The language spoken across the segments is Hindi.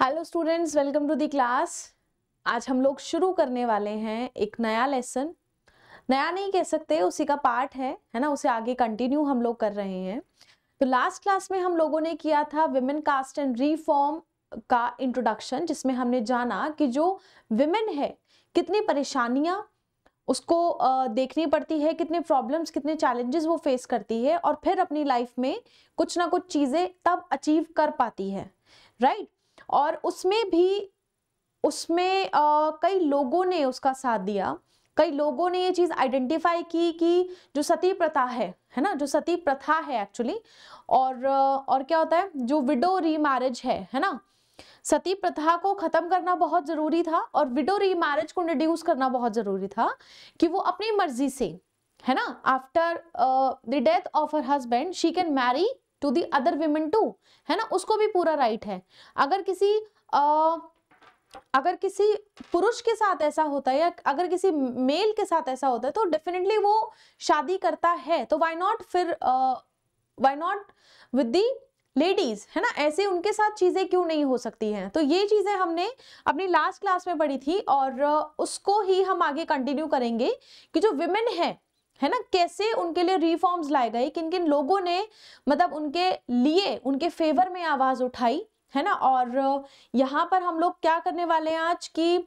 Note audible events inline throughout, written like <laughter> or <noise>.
Hello students welcome to the class आज हम लोग शुरू करने वाले हैं एक नया लेसन नया नहीं कह सकते उसी का पार्ट है है ना उसे आगे कंटिन्यू हम लोग कर रहे हैं तो लास्ट क्लास में हम लोगों ने किया था विमेन कास्ट एंड रिफॉर्म का इंट्रोडक्शन जिसमें हमने जाना कि जो विमेन है कितनी परेशानियाँ उसको देखनी पड़ती है कितने प्रॉब्लम्स कितने चैलेंजेस वो फेस करती है और फिर अपनी लाइफ में कुछ ना कुछ चीज़ें तब अचीव कर पाती है राइट और उसमें भी उसमें आ, कई लोगों ने उसका साथ दिया कई लोगों ने ये चीज़ आइडेंटिफाई की कि जो सती प्रथा है है ना जो सती प्रथा है एक्चुअली और और क्या होता है जो विडो री मैरिज है है ना सती प्रथा को खत्म करना बहुत जरूरी था और विडो री मैरिज को रिड्यूस करना बहुत जरूरी था कि वो अपनी मर्जी से है ना after the death of her husband she can marry to the other women too है ना उसको भी पूरा राइट है अगर किसी आ, अगर किसी पुरुष के साथ ऐसा होता है या अगर किसी मेल के साथ ऐसा होता है तो डेफिनेटली वो शादी करता है तो वाई नॉट फिर why not with the ladies है ना ऐसे उनके साथ चीज़ें क्यों नहीं हो सकती हैं तो ये चीज़ें हमने अपनी लास्ट क्लास में पढ़ी थी और उसको ही हम आगे कंटिन्यू करेंगे कि जो विमेन है है ना कैसे उनके लिए रिफॉर्म्स लाए गए किन किन लोगों ने मतलब उनके लिए उनके फेवर में आवाज़ उठाई है ना और यहाँ पर हम लोग क्या करने वाले हैं आज कि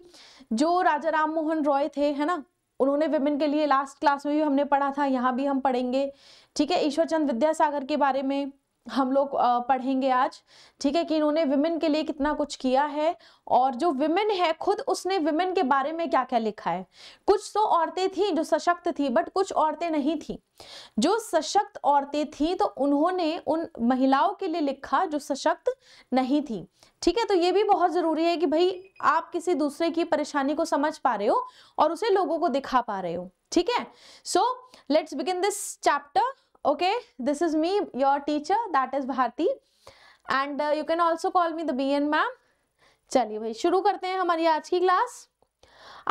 जो राजा राम मोहन रॉय थे है ना उन्होंने विमेन के लिए लास्ट क्लास में भी हमने पढ़ा था यहाँ भी हम पढ़ेंगे ठीक है ईश्वरचंद विद्यासागर के बारे में हम लोग पढ़ेंगे आज ठीक है कि इन्होंने विमेन के लिए कितना कुछ किया है और जो विमेन है खुद उसने विमेन के बारे में क्या क्या लिखा है कुछ तो औरतें थी जो सशक्त थी बट कुछ औरतें नहीं थी जो सशक्त औरतें थी तो उन्होंने उन महिलाओं के लिए लिखा जो सशक्त नहीं थी ठीक है तो ये भी बहुत ज़रूरी है कि भाई आप किसी दूसरे की परेशानी को समझ पा रहे हो और उसे लोगों को दिखा पा रहे हो ठीक है so let's begin this chapter okay this is me your teacher that is Bharti and you can also call me the B N ma'am चलिए भाई शुरू करते हैं हमारी आज की क्लास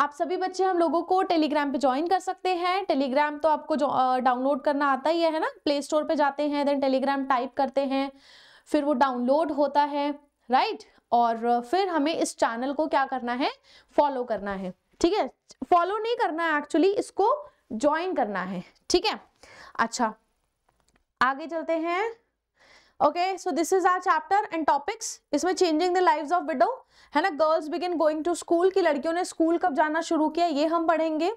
आप सभी बच्चे हम लोगों को टेलीग्राम पे ज्वाइन कर सकते हैं टेलीग्राम तो आपको डाउनलोड uh, करना आता ही है ना प्ले स्टोर पे जाते हैं देन टेलीग्राम टाइप करते हैं फिर वो डाउनलोड होता है राइट और uh, फिर हमें इस चैनल को क्या करना है फॉलो करना है ठीक है फॉलो नहीं करना है एक्चुअली इसको ज्वाइन करना है ठीक है अच्छा आगे चलते हैं okay so this is our chapter and topics इसमें changing the lives of widow है ना girls begin going to school की लड़कियों ने स्कूल कब जाना शुरू किया ये हम पढ़ेंगे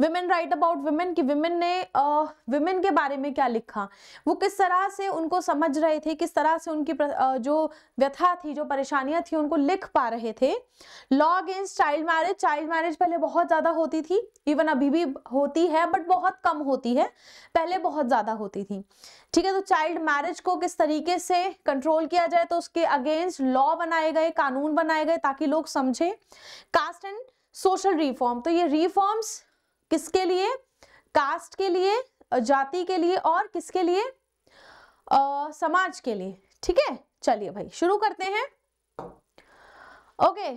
विमेन राइट अबाउट विमेन की विमेन ने वुमेन के बारे में क्या लिखा वो किस तरह से उनको समझ रहे थे किस तरह से उनकी uh, जो व्यथा थी जो परेशानियां थी उनको लिख पा रहे थे law against child marriage child marriage पहले बहुत ज़्यादा होती थी इवन अभी भी होती है बट बहुत कम होती है पहले बहुत ज़्यादा होती थी ठीक है तो चाइल्ड मैरिज को किस तरीके से कंट्रोल किया जाए तो उसके अगेंस्ट लॉ बनाए गए कानून बनाए गए ताकि लोग समझें कास्ट एंड सोशल रिफॉर्म तो ये रिफॉर्म्स किसके लिए कास्ट के लिए जाति के लिए और किसके लिए आ, समाज के लिए ठीक है चलिए भाई शुरू करते हैं ओके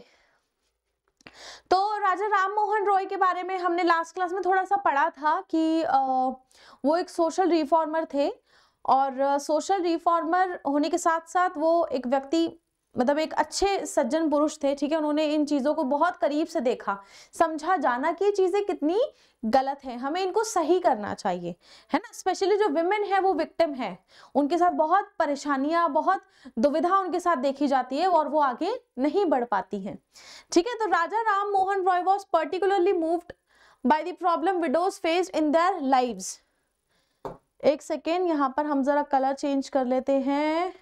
तो राजा राम मोहन रॉय के बारे में हमने लास्ट क्लास में थोड़ा सा पढ़ा था कि आ, वो एक सोशल रिफॉर्मर थे और सोशल रिफॉर्मर होने के साथ साथ वो एक व्यक्ति मतलब एक अच्छे सज्जन पुरुष थे ठीक है उन्होंने इन चीज़ों को बहुत करीब से देखा समझा जाना कि ये चीज़ें कितनी गलत हैं हमें इनको सही करना चाहिए है ना स्पेशली जो विमेन है वो विक्टिम है उनके साथ बहुत परेशानियां बहुत दुविधा उनके साथ देखी जाती है और वो आगे नहीं बढ़ पाती हैं ठीक है तो Raja Ram Mohan Roy was particularly moved by the problem widows face in their lives एक सेकेंड यहाँ पर हम जरा कलर चेंज कर लेते हैं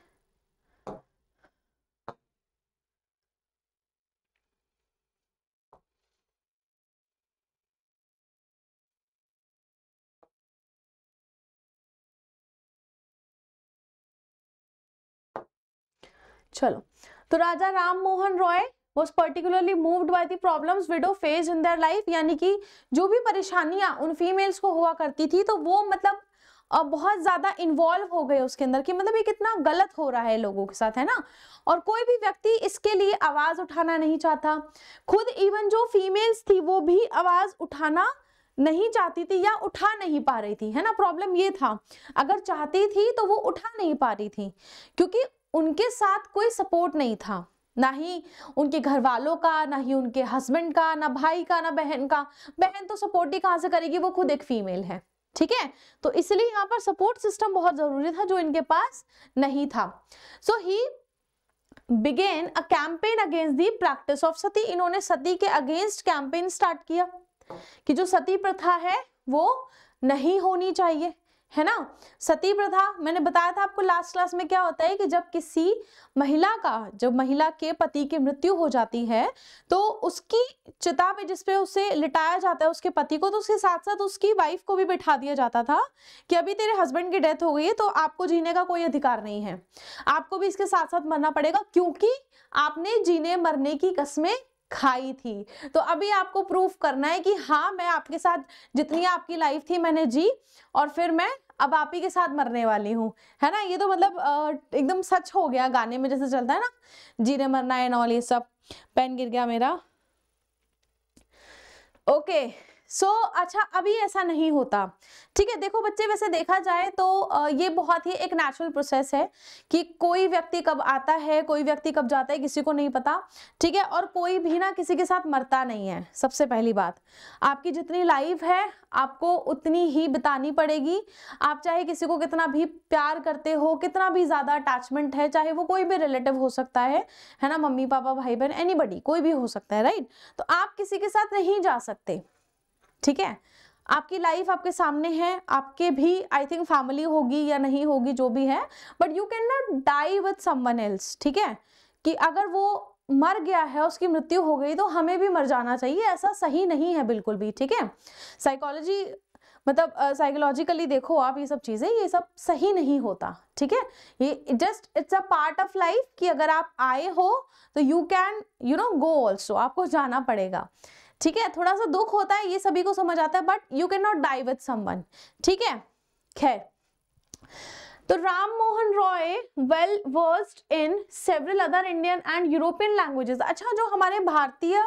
चलो तो Raja Ram Mohan Roy was particularly moved by the problems widow faced in their life यानी कि जो भी परेशानियां उन फीमेल्स को हुआ करती थी तो वो मतलब और बहुत ज़्यादा इन्वॉल्व हो गए उसके अंदर कि मतलब ये कितना गलत हो रहा है लोगों के साथ है ना और कोई भी व्यक्ति इसके लिए आवाज़ उठाना नहीं चाहता खुद इवन जो फीमेल्स थी वो भी आवाज़ उठाना नहीं चाहती थी या उठा नहीं पा रही थी है ना प्रॉब्लम ये था अगर चाहती थी तो वो उठा नहीं पा रही थी क्योंकि उनके साथ कोई सपोर्ट नहीं था ना ही उनके घर वालों का ना ही उनके हस्बैंड का ना भाई का ना बहन का बहन तो सपोर्ट ही कहाँ से करेगी वो खुद एक फीमेल है ठीक है तो इसलिए यहाँ पर सपोर्ट सिस्टम बहुत जरूरी था जो इनके पास नहीं था so he began a campaign against the practice of sati इन्होंने सती के अगेंस्ट कैंपेन स्टार्ट किया कि जो सती प्रथा है वो नहीं होनी चाहिए है ना सती प्रथा मैंने बताया था आपको लास्ट क्लास में क्या होता है कि जब किसी महिला का जब महिला के पति की मृत्यु हो जाती है तो उसकी चिता पे जिसपे उसे लिटाया जाता है उसके पति को तो उसके साथ साथ उसकी वाइफ को भी बिठा दिया जाता था कि अभी तेरे हस्बैंड की डेथ हो गई है तो आपको जीने का कोई अधिकार नहीं है आपको भी इसके साथ साथ मरना पड़ेगा क्योंकि आपने जीने मरने की कस्में खाई थी तो अभी आपको प्रूफ करना है कि हाँ मैं आपके साथ जितनी आपकी लाइफ थी मैंने जी और फिर मैं अब आप ही के साथ मरने वाली हूँ है ना ये तो मतलब एकदम सच हो गया गाने में जैसे चलता है ना जीने मरना एंड ऑल ये सब पेन गिर गया मेरा ओके okay. सो so, अच्छा अभी ऐसा नहीं होता ठीक है देखो बच्चे वैसे देखा जाए तो ये बहुत ही एक नेचुरल प्रोसेस है कि कोई व्यक्ति कब आता है कोई व्यक्ति कब जाता है किसी को नहीं पता ठीक है और कोई भी ना किसी के साथ मरता नहीं है सबसे पहली बात आपकी जितनी लाइफ है आपको उतनी ही बितानी पड़ेगी आप चाहे किसी को कितना भी प्यार करते हो कितना भी ज़्यादा अटैचमेंट है चाहे वो कोई भी रिलेटिव हो सकता है है ना मम्मी पापा भाई बहन एनी कोई भी हो सकता है राइट तो आप किसी के साथ नहीं जा सकते ठीक है आपकी लाइफ आपके सामने है आपके भी आई थिंक फैमिली होगी या नहीं होगी जो भी है but you can not die with someone else ठीक है कि अगर वो मर गया है उसकी मृत्यु हो गई तो हमें भी मर जाना चाहिए ऐसा सही नहीं है बिल्कुल भी ठीक है साइकोलॉजी मतलब साइकोलॉजिकली uh, देखो आप ये सब चीज़ें ये सब सही नहीं होता ठीक है ये just it's a part of life कि अगर आप आए हो तो you can you know go also आपको जाना पड़ेगा ठीक है थोड़ा सा दुख होता है ये सभी को समझ आता है but you can not die with someone ठीक है खैर तो Ram Mohan Roy well versed in several other Indian and European languages अच्छा जो हमारे भारतीय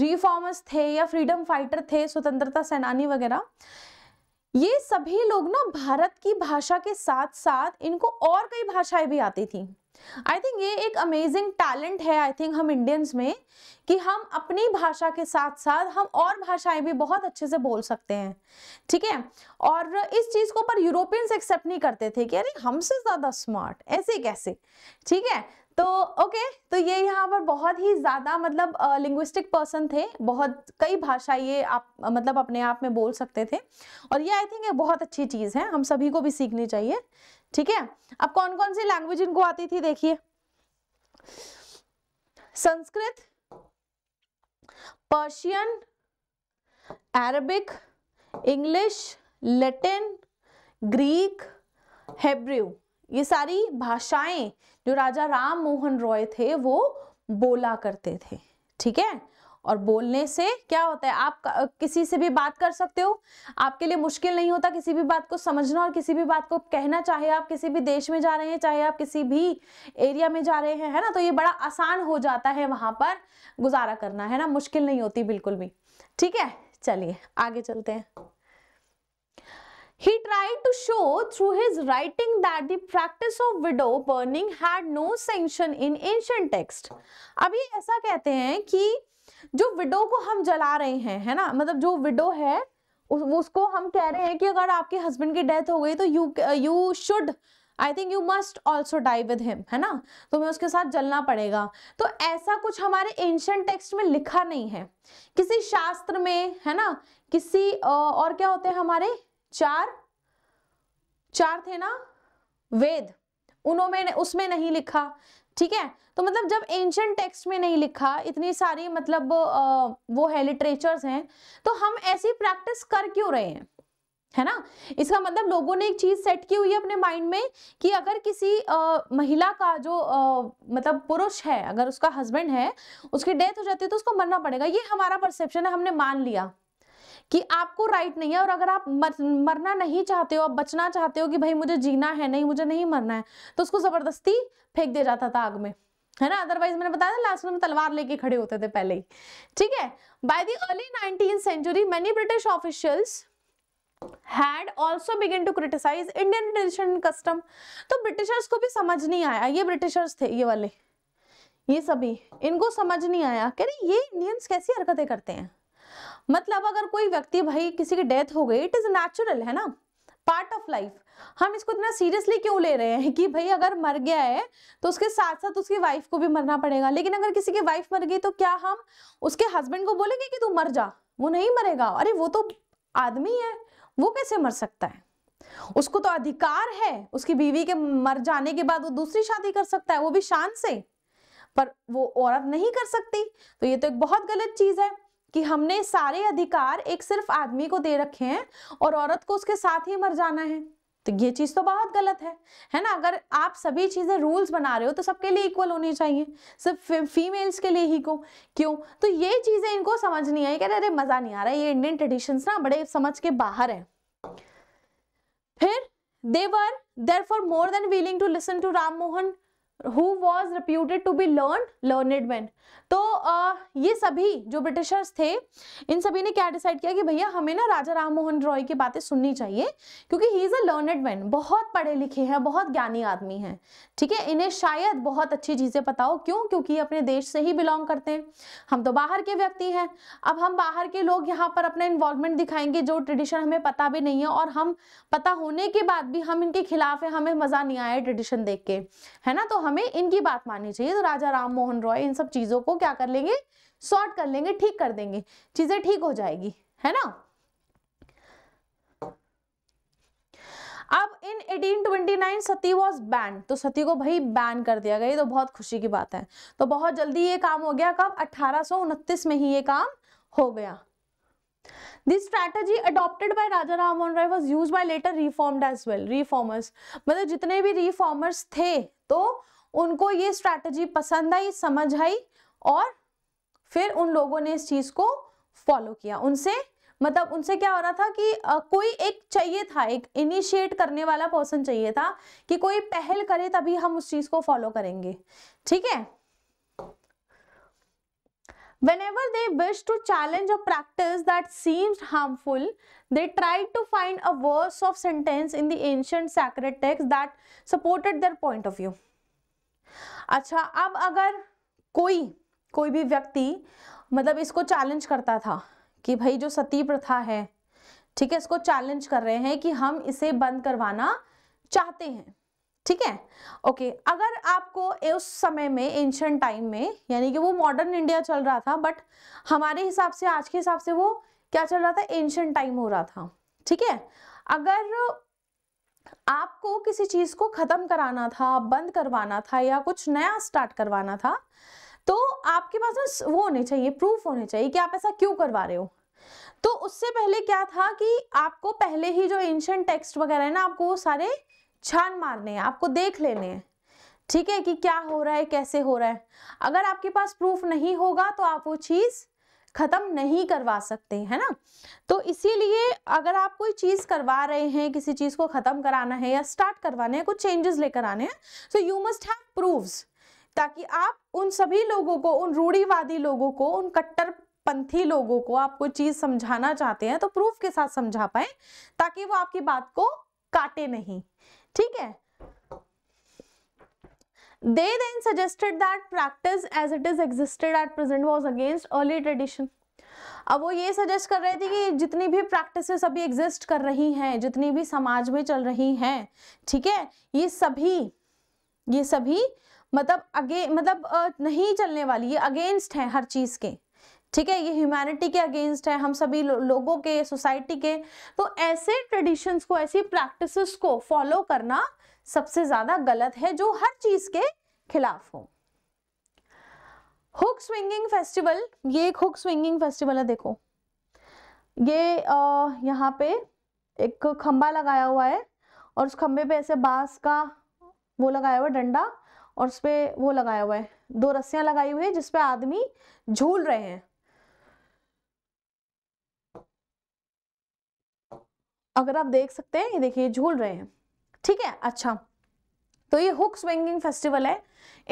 रिफॉर्मर्स थे या फ्रीडम फाइटर थे स्वतंत्रता सेनानी वगैरह ये सभी लोग ना भारत की भाषा के साथ साथ इनको और कई भाषाएं भी आती थी आई थिंक ये एक अमेजिंग टैलेंट है आई थिंक हम इंडियंस में कि हम अपनी भाषा के साथ साथ हम और भाषाएं भी बहुत अच्छे से बोल सकते हैं ठीक है और इस चीज़ को पर यूरोपियंस एक्सेप्ट नहीं करते थे कि अरे हमसे ज़्यादा स्मार्ट ऐसे कैसे ठीक है तो ओके तो ये यहाँ पर बहुत ही ज़्यादा मतलब लिंग्विस्टिक पर्सन थे बहुत कई भाषा ये आप मतलब अपने आप में बोल सकते थे और ये आई थिंक एक बहुत अच्छी चीज़ है हम सभी को भी सीखनी चाहिए ठीक है अब कौन कौन सी लैंग्वेज इनको आती थी देखिए Sanskrit Persian Arabic English Latin Greek Hebrew ये सारी भाषाएं जो राजा राम मोहन रॉय थे वो बोला करते थे ठीक है और बोलने से क्या होता है आप किसी से भी बात कर सकते हो आपके लिए मुश्किल नहीं होता किसी भी बात को समझना और किसी भी बात को कहना चाहे आप किसी भी देश में जा रहे हैं चाहे आप किसी भी एरिया में जा रहे हैं है ना तो ये बड़ा आसान हो जाता है वहां पर गुजारा करना है ना मुश्किल नहीं होती बिल्कुल भी ठीक है चलिए आगे चलते हैं He tried to show through his writing that the practice of widow burning had no sanction in ancient text. अभी ऐसा कहते हैं कि जो विडो को हम जला रहे हैं है ना मतलब जो विडो है उस, उसको हम कह रहे हैं कि अगर आपके हस्बैंड की डेथ हो गई तो you you should I think you must also die with him है ना तो मैं उसके साथ जलना पड़ेगा तो ऐसा कुछ हमारे एंशंट टेक्स्ट में लिखा नहीं है किसी शास्त्र में है ना किसी और क्या होते हैं हमारे चार चार थे ना वेद उन्होंने उसमें नहीं लिखा ठीक है तो मतलब जब एंशंट टेक्स्ट में नहीं लिखा इतनी सारी मतलब वो है लिटरेचर्स हैं तो हम ऐसी प्रैक्टिस कर क्यों रहे हैं है ना इसका मतलब लोगों ने एक चीज सेट की हुई है अपने माइंड में कि अगर किसी आ, महिला का जो आ, मतलब पुरुष है अगर उसका हस्बैंड है उसकी डेथ हो जाती है तो उसको मरना पड़ेगा ये हमारा परसेप्शन है हमने मान लिया कि आपको राइट नहीं है और अगर आप मर, मरना नहीं चाहते हो आप बचना चाहते हो कि भाई मुझे जीना है नहीं मुझे नहीं मरना है तो उसको जबरदस्ती फेंक दिया जाता था आग में है ना अदरवाइज मैंने बताया था लास्ट में तलवार लेके खड़े होते थे पहले ही ठीक है by the early nineteen century many British officials had also begin to criticize Indian tradition and custom. तो ब्रिटिशर्स को भी समझ नहीं आया ये ब्रिटिशर्स थे ये वाले ये सभी इनको समझ नहीं आया कह रही ये इंडियंस कैसी हरकतें करते हैं मतलब अगर कोई व्यक्ति भाई किसी की डेथ हो गई इट इज़ नेचुरल है ना पार्ट ऑफ लाइफ हम इसको इतना सीरियसली क्यों ले रहे हैं कि भाई अगर मर गया है तो उसके साथ साथ उसकी वाइफ को भी मरना पड़ेगा लेकिन अगर किसी की वाइफ मर गई तो क्या हम उसके हस्बैंड को बोलेंगे कि तू मर जा वो नहीं मरेगा अरे वो तो आदमी है वो कैसे मर सकता है उसको तो अधिकार है उसकी बीवी के मर जाने के बाद वो दूसरी शादी कर सकता है वो भी शान से पर वो औरत नहीं कर सकती तो ये तो एक बहुत गलत चीज़ है कि हमने सारे अधिकार एक सिर्फ आदमी को दे रखे हैं और औरत को उसके साथ ही मर जाना है तो ये चीज़ तो बहुत गलत है है ना अगर आप सभी चीज़ें रूल्स बना रहे हो तो सबके लिए इक्वल होनी चाहिए सिर्फ फीमेल्स के लिए ही को क्यों तो ये चीज़ें इनको समझ नहीं आई कह रहे अरे मज़ा नहीं आ रहा ये इंडियन ट्रेडिशंस ना बड़े समझ के बाहर है फिर they were therefore more than willing to listen to Ram Mohan who was reputed to be learn learned man तो आ, ये सभी जो ब्रिटिशर्स थे इन सभी ने क्या डिसाइड किया कि भैया हमें ना राजा राम मोहन रॉय की बातें सुननी चाहिए क्योंकि he is a learned man बहुत पढ़े लिखे हैं बहुत ज्ञानी आदमी हैं ठीक है इन्हें शायद बहुत अच्छी चीज़ें बताओ क्यों क्योंकि अपने देश से ही बिलोंग करते हैं हम तो बाहर के व्यक्ति हैं अब हम बाहर के लोग यहाँ पर अपना इन्वॉल्वमेंट दिखाएंगे जो ट्रेडिशन हमें पता भी नहीं है और हम पता होने के बाद भी हम इनके खिलाफ है हमें मज़ा नहीं आया ट्रेडिशन देख के है ना तो हमें इनकी बात माननी चाहिए तो राजा राम मोहन रॉय इन सब चीज़ों को क्या कर लेंगे सॉर्ट कर लेंगे ठीक कर देंगे चीज़ें ठीक हो जाएगी है ना अब इन 1829 सती वॉज बैन तो सती को भाई बैन कर दिया गया ये तो बहुत खुशी की बात है तो बहुत जल्दी ये काम हो गया कब अठारह में ही ये काम हो गया this strategy adopted by Raja Ram Mohan Roy was use by later reformed as well reformers मतलब जितने भी रिफॉर्मर्स थे तो उनको ये स्ट्रैटेजी पसंद आई समझ आई और फिर उन लोगों ने इस चीज़ को फॉलो किया उनसे मतलब उनसे क्या हो रहा था कि आ, कोई एक चाहिए था एक इनिशिएट करने वाला पर्सन चाहिए था कि कोई पहल करे तभी हम उस चीज को फॉलो करेंगे ठीक है whenever they wish to challenge a practice that seems harmful they try to find a verse of sentence in the ancient texts that supported their point of view अच्छा अब अगर कोई कोई भी व्यक्ति मतलब इसको चैलेंज करता था कि भाई जो सती प्रथा है ठीक है इसको चैलेंज कर रहे हैं कि हम इसे बंद करवाना चाहते हैं ठीक है ओके अगर आपको उस समय में एंशंट टाइम में यानी कि वो मॉडर्न इंडिया चल रहा था बट हमारे हिसाब से आज के हिसाब से वो क्या चल रहा था एंशंट टाइम हो रहा था ठीक है अगर आपको किसी चीज को खत्म कराना था बंद करवाना था या कुछ नया स्टार्ट करवाना था तो आपके पास ना वो होने चाहिए प्रूफ होने चाहिए कि आप ऐसा क्यों करवा रहे हो तो उससे पहले क्या था कि आपको पहले ही जो एंशंट टेक्स्ट वगैरह है ना आपको वो सारे छान मारने हैं आपको देख लेने हैं ठीक है कि क्या हो रहा है कैसे हो रहा है अगर आपके पास प्रूफ नहीं होगा तो आप वो चीज़ ख़त्म नहीं करवा सकते है ना तो इसीलिए अगर आप कोई चीज़ करवा रहे हैं किसी चीज़ को ख़त्म कराना है या स्टार्ट करवाने कुछ चेंजेस लेकर आने हैं so you must have proofs ताकि आप उन सभी लोगों को उन रूढ़ीवादी लोगों को उन कट्टर पंथी लोगों को आप कोई चीज़ समझाना चाहते हैं तो प्रूफ के साथ समझा पाए ताकि वो आपकी बात को काटे नहीं ठीक है They then suggested that practice as it is existed at present was against early tradition. अब वो ये सजेस्ट कर रहे थे कि जितनी भी प्रैक्टिसेस अभी एग्जिस्ट कर रही हैं जितनी भी समाज में चल रही हैं ठीक है ये सभी ये सभी मतलब अगे मतलब नहीं चलने वाली ये अगेंस्ट हैं हर चीज़ के ठीक है ये ह्यूमैनिटी के अगेंस्ट है हम सभी लो, लोगों के सोसाइटी के तो ऐसे ट्रेडिशंस को ऐसी प्रैक्टिसेस को फॉलो करना सबसे ज्यादा गलत है जो हर चीज के खिलाफ हो हुक स्विंगिंग फेस्टिवल ये एक हुक स्विंगिंग फेस्टिवल है देखो ये यहाँ पे एक खंबा लगाया हुआ है और उस खंबे पे ऐसे बांस का वो लगाया हुआ डंडा और उस पर वो लगाया हुआ है दो रस्सियां लगाई हुई है जिसपे आदमी झूल रहे हैं अगर आप देख सकते हैं ये देखिए झूल रहे हैं ठीक है अच्छा तो ये हुक स्विंगिंग फेस्टिवल है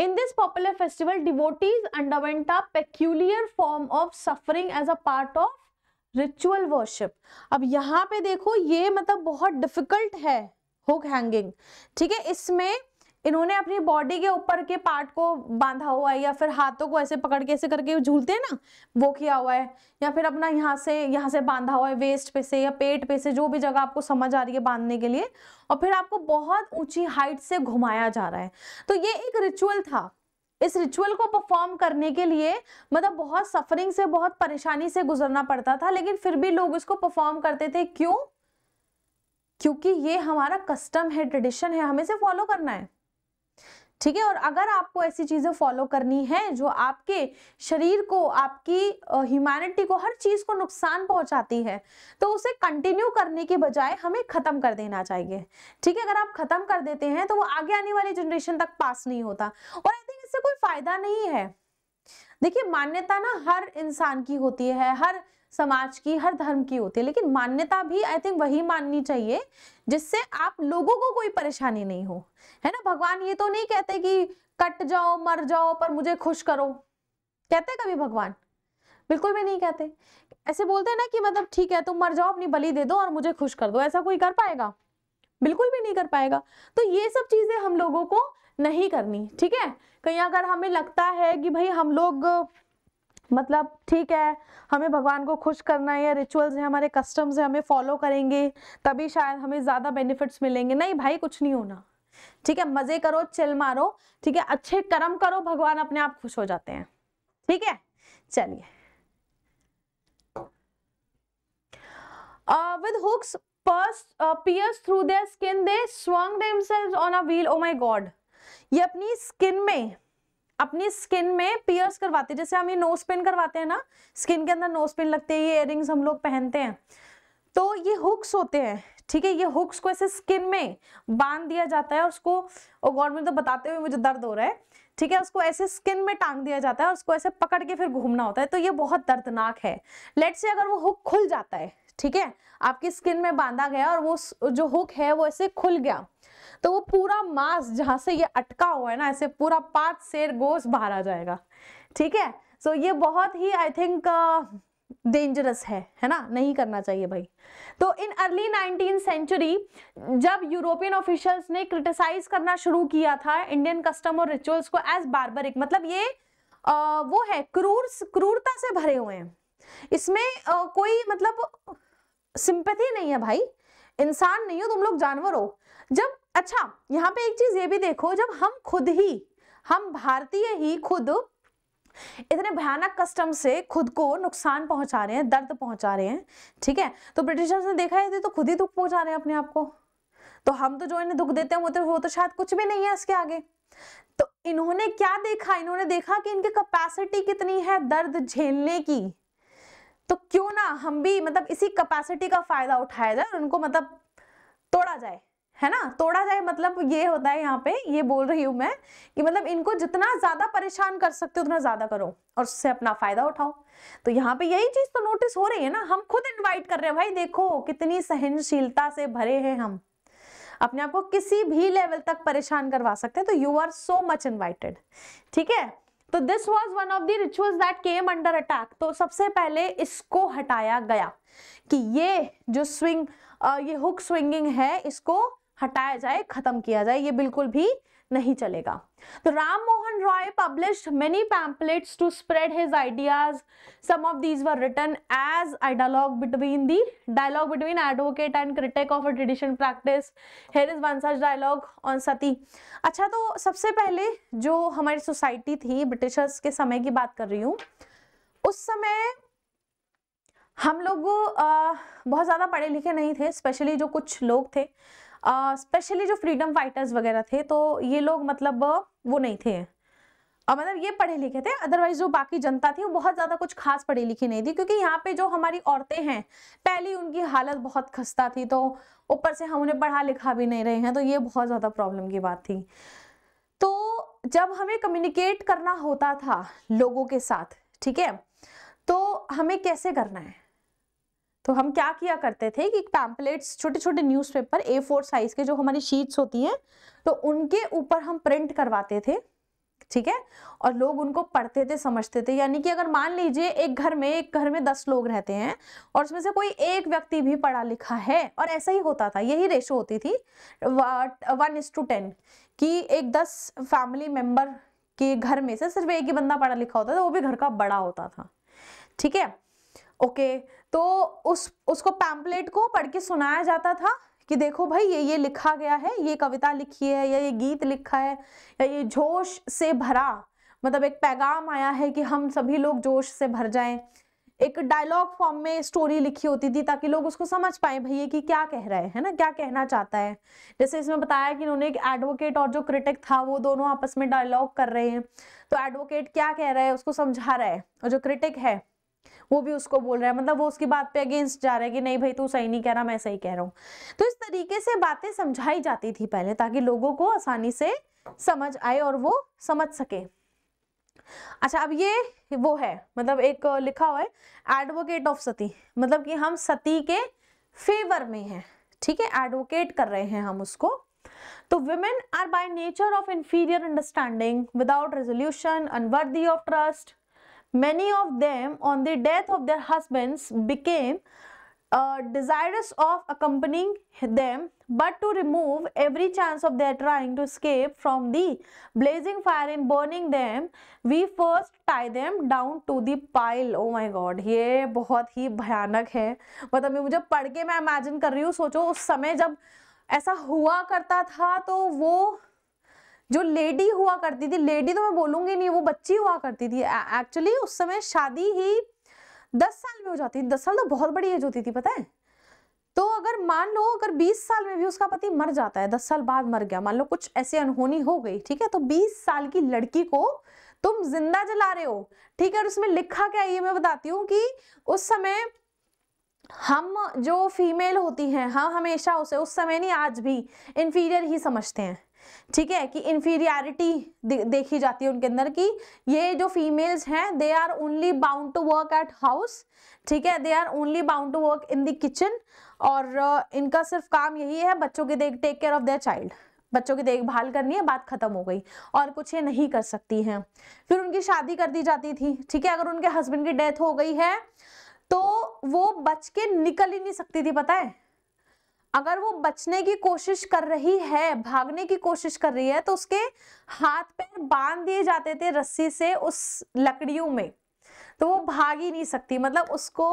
in this popular festival devotees underwent a peculiar form of suffering as a part of ritual worship अब यहाँ पे देखो ये मतलब बहुत डिफिकल्ट है हुक हैंगिंग ठीक है इसमें इन्होंने अपनी बॉडी के ऊपर के पार्ट को बांधा हुआ है या फिर हाथों को ऐसे पकड़ के ऐसे करके झूलते हैं ना वो किया हुआ है या फिर अपना यहाँ से यहाँ से बांधा हुआ है वेस्ट पे से या पेट पे से जो भी जगह आपको समझ आ रही है बांधने के लिए और फिर आपको बहुत ऊंची हाइट से घुमाया जा रहा है तो ये एक रिचुअल था इस रिचुअल को परफॉर्म करने के लिए मतलब बहुत सफरिंग से बहुत परेशानी से गुजरना पड़ता था लेकिन फिर भी लोग इसको परफॉर्म करते थे क्यों क्योंकि ये हमारा कस्टम है ट्रेडिशन है हमें से फॉलो करना है ठीक है और अगर आपको ऐसी चीज़ें फॉलो करनी है जो आपके शरीर को आपकी ह्यूमैनिटी को हर चीज़ को नुकसान पहुंचाती है तो उसे कंटिन्यू करने के बजाय हमें ख़त्म कर देना चाहिए ठीक है अगर आप ख़त्म कर देते हैं तो वो आगे आने वाली जनरेशन तक पास नहीं होता और आई थिंक इससे कोई फ़ायदा नहीं है देखिए मान्यता ना हर इंसान की होती है हर समाज की हर धर्म की होती है लेकिन मान्यता भी आई थिंक वही माननी चाहिए जिससे आप लोगों को कोई परेशानी नहीं हो है ना भगवान ये तो नहीं कहते कि कट जाओ मर जाओ पर मुझे खुश करो कहते कभी भगवान बिल्कुल भी नहीं कहते ऐसे बोलते हैं ना कि मतलब ठीक है तुम मर जाओ अपनी बलि दे दो और मुझे खुश कर दो ऐसा कोई कर पाएगा बिल्कुल भी नहीं कर पाएगा तो ये सब चीजें हम लोगों को नहीं करनी ठीक है कहीं अगर हमें लगता है कि भाई हम लोग मतलब ठीक है हमें भगवान को खुश करना है या रिचुअल्स हैं हमारे कस्टम्स हैं हमें फॉलो करेंगे तभी शायद हमें ज़्यादा बेनिफिट्स मिलेंगे नहीं भाई कुछ नहीं होना ठीक है मज़े करो चिल मारो ठीक है अच्छे कर्म करो भगवान अपने आप खुश हो जाते हैं ठीक है चलिए with uh, hooks hooks pierced, uh, pierced through their skin they swung themselves on a wheel oh ये अपनी स्किन में अपनी स्किन में पियर्स करवाते हैं जैसे हम ये नोज पिन करवाते हैं ना स्किन के अंदर नोज पिन लगते हैं ये इयर हम लोग पहनते हैं तो ये हुक्स होते हैं ठीक है ये हुक्स को ऐसे स्किन में बांध दिया जाता है और उसको और oh गवर्नमेंट तो बताते हुए मुझे दर्द हो रहा है ठीक है उसको ऐसे स्किन में टांग दिया जाता है और उसको ऐसे पकड़ के फिर घूमना होता है तो ये बहुत दर्दनाक है लेट से अगर वो हुक खुल जाता है ठीक है आपकी स्किन में बांधा गया और वो जो हुक है वो ऐसे खुल गया तो वो पूरा मास जहां से ये अटका हुआ है ना ऐसे पूरा पाँच शेर गोश बाहर आ जाएगा ठीक है सो so, ये बहुत ही आई थिंक डेंजरस है है ना नहीं करना चाहिए भाई तो इन अर्ली नाइनटीन सेंचुरी जब यूरोपियन ऑफिशियल्स ने क्रिटिसाइज करना शुरू किया था इंडियन कस्टम और रिचुअल्स को एज बारबरिक मतलब ये आ, uh, वो है क्रूर क्रूरता से भरे हुए हैं इसमें आ, uh, कोई मतलब सिंपथी नहीं है भाई इंसान नहीं हो तुम लोग जानवर हो जब अच्छा यहाँ पे एक चीज ये भी देखो जब हम खुद ही हम भारतीय ही खुद इतने भयानक कस्टम से खुद को नुकसान पहुंचा रहे हैं दर्द पहुंचा रहे हैं ठीक है तो ब्रिटिशर्स ने देखा है तो खुद ही दुख पहुंचा रहे हैं अपने आप को तो हम तो जो इन्हें दुख देते हैं वो तो वो तो शायद कुछ भी नहीं है इसके आगे तो इन्होंने क्या देखा इन्होंने देखा कि इनकी कैपेसिटी कितनी है दर्द झेलने की तो क्यों ना हम भी मतलब इसी कैपेसिटी का फायदा उठाया जाए उनको मतलब तोड़ा जाए है ना तोड़ा जाए मतलब ये होता है यहाँ पे ये बोल रही हूँ मैं कि मतलब इनको जितना ज्यादा परेशान कर सकते हो उतना ज्यादा करो और उससे अपना फायदा उठाओ तो यहाँ पे यही चीज तो नोटिस हो रही है ना हम खुद इनवाइट कर रहे हैं भाई देखो कितनी सहनशीलता से भरे हैं हम अपने आप को किसी भी लेवल तक परेशान करवा सकते हैं तो you are so much invited ठीक है तो this was one of the ritual that came under attack तो सबसे पहले इसको हटाया गया कि ये जो स्विंग ये हुक स्विंगिंग है इसको हटाया जाए खत्म किया जाए ये बिल्कुल भी नहीं चलेगा तो Ram Mohan Roy publish many pamphlets to spread his ideas some of these were written as a dialogue between the dialogue between advocate and critic of a tradition practice here is one such dialogue on sati अच्छा तो सबसे पहले जो हमारी सोसाइटी थी ब्रिटिशर्स के समय की बात कर रही हूँ उस समय हम लोग बहुत ज़्यादा पढ़े लिखे नहीं थे स्पेशली जो कुछ लोग थे स्पेशली जो फ्रीडम फाइटर्स वगैरह थे तो ये लोग मतलब वो नहीं थे और मतलब ये पढ़े लिखे थे अदरवाइज जो बाकी जनता थी वो बहुत ज़्यादा कुछ खास पढ़ी लिखी नहीं थी क्योंकि यहाँ पे जो हमारी औरतें हैं पहले उनकी हालत बहुत खस्ता थी तो ऊपर से हम उन्हें पढ़ा लिखा भी नहीं रहे हैं तो ये बहुत ज़्यादा प्रॉब्लम की बात थी तो जब हमें कम्युनिकेट करना होता था लोगों के साथ ठीक है तो हमें कैसे करना है तो हम क्या किया करते थे कि पैम्पलेट्स छोटे छोटे न्यूज़पेपर ए फोर साइज़ के जो हमारी शीट्स होती हैं तो उनके ऊपर हम प्रिंट करवाते थे ठीक है और लोग उनको पढ़ते थे समझते थे यानी कि अगर मान लीजिए एक घर में एक घर में दस लोग रहते हैं और उसमें से कोई एक व्यक्ति भी पढ़ा लिखा है और ऐसा ही होता था यही रेशो होती थी वन इज टू टेन कि एक दस फैमिली मेंबर के घर में से सिर्फ एक ही बंदा पढ़ा लिखा होता था वो भी घर का बड़ा होता था ठीक है ओके तो उस उसको पैम्पलेट को पढ़ के सुनाया जाता था कि देखो भाई ये ये लिखा गया है ये कविता लिखी है या ये गीत लिखा है या ये जोश से भरा मतलब एक पैगाम आया है कि हम सभी लोग जोश से भर जाएं एक डायलॉग फॉर्म में स्टोरी लिखी होती थी ताकि लोग उसको समझ पाए भैया कि क्या कह रहा है ना क्या कहना चाहता है जैसे इसमें बताया कि उन्होंने एक एडवोकेट और जो क्रिटिक था वो दोनों आपस में डायलॉग कर रहे हैं तो एडवोकेट क्या कह रहा है उसको समझा रहा है और जो क्रिटिक है वो भी उसको बोल रहा है मतलब वो उसकी बात पे अगेंस्ट जा रहा है कि नहीं भाई तू सही नहीं कह रहा मैं सही कह रहा हूँ तो इस तरीके से बातें समझाई जाती थी पहले ताकि लोगों को आसानी से समझ आए और वो समझ सके अच्छा अब ये वो है मतलब एक लिखा हुआ है एडवोकेट ऑफ सती मतलब कि हम सती के फेवर में हैं ठीक है एडवोकेट कर रहे हैं हम उसको तो women are by nature of inferior understanding without resolution unworthy of trust many of them on the death of their husbands became uh, desirous of accompanying them but to remove every chance of their trying to escape from the blazing fire and burning them we first tie them down to the pile oh my god ye bahut hi bhayanak hai matlab main mujhe padh ke main imagine kar rahi hu socho us samay jab aisa hua karta tha to wo जो लेडी हुआ करती थी लेडी तो मैं बोलूंगी नहीं वो बच्ची हुआ करती थी एक्चुअली उस समय शादी ही दस साल में हो जाती थी दस साल तो बहुत बड़ी एज होती थी पता है तो अगर मान लो अगर 20 साल में भी उसका पति मर जाता है 10 साल बाद मर गया मान लो कुछ ऐसी अनहोनी हो गई ठीक है तो 20 साल की लड़की को तुम जिंदा जला रहे हो ठीक है और उसमें लिखा क्या ये मैं बताती हूँ कि उस समय हम जो फीमेल होती हैं हम हाँ, हमेशा उसे उस समय नहीं आज भी इनफीरियर ही समझते हैं ठीक है कि इन्फीरियरिटी दे, देखी जाती है उनके अंदर कि ये जो फीमेल्स हैं they are only bound to work at house ठीक है they are only bound to work in the kitchen और uh, इनका सिर्फ काम यही है बच्चों की देख take care of their child बच्चों की देखभाल करनी है बात खत्म हो गई और कुछ ये नहीं कर सकती हैं फिर उनकी शादी कर दी जाती थी ठीक है अगर उनके हस्बैंड की डेथ हो गई है तो वो बच के निकल ही नहीं सकती थी पता है अगर वो बचने की कोशिश कर रही है भागने की कोशिश कर रही है तो उसके हाथ पैर बांध दिए जाते थे रस्सी से उस लकड़ियों में तो वो भाग ही नहीं सकती मतलब उसको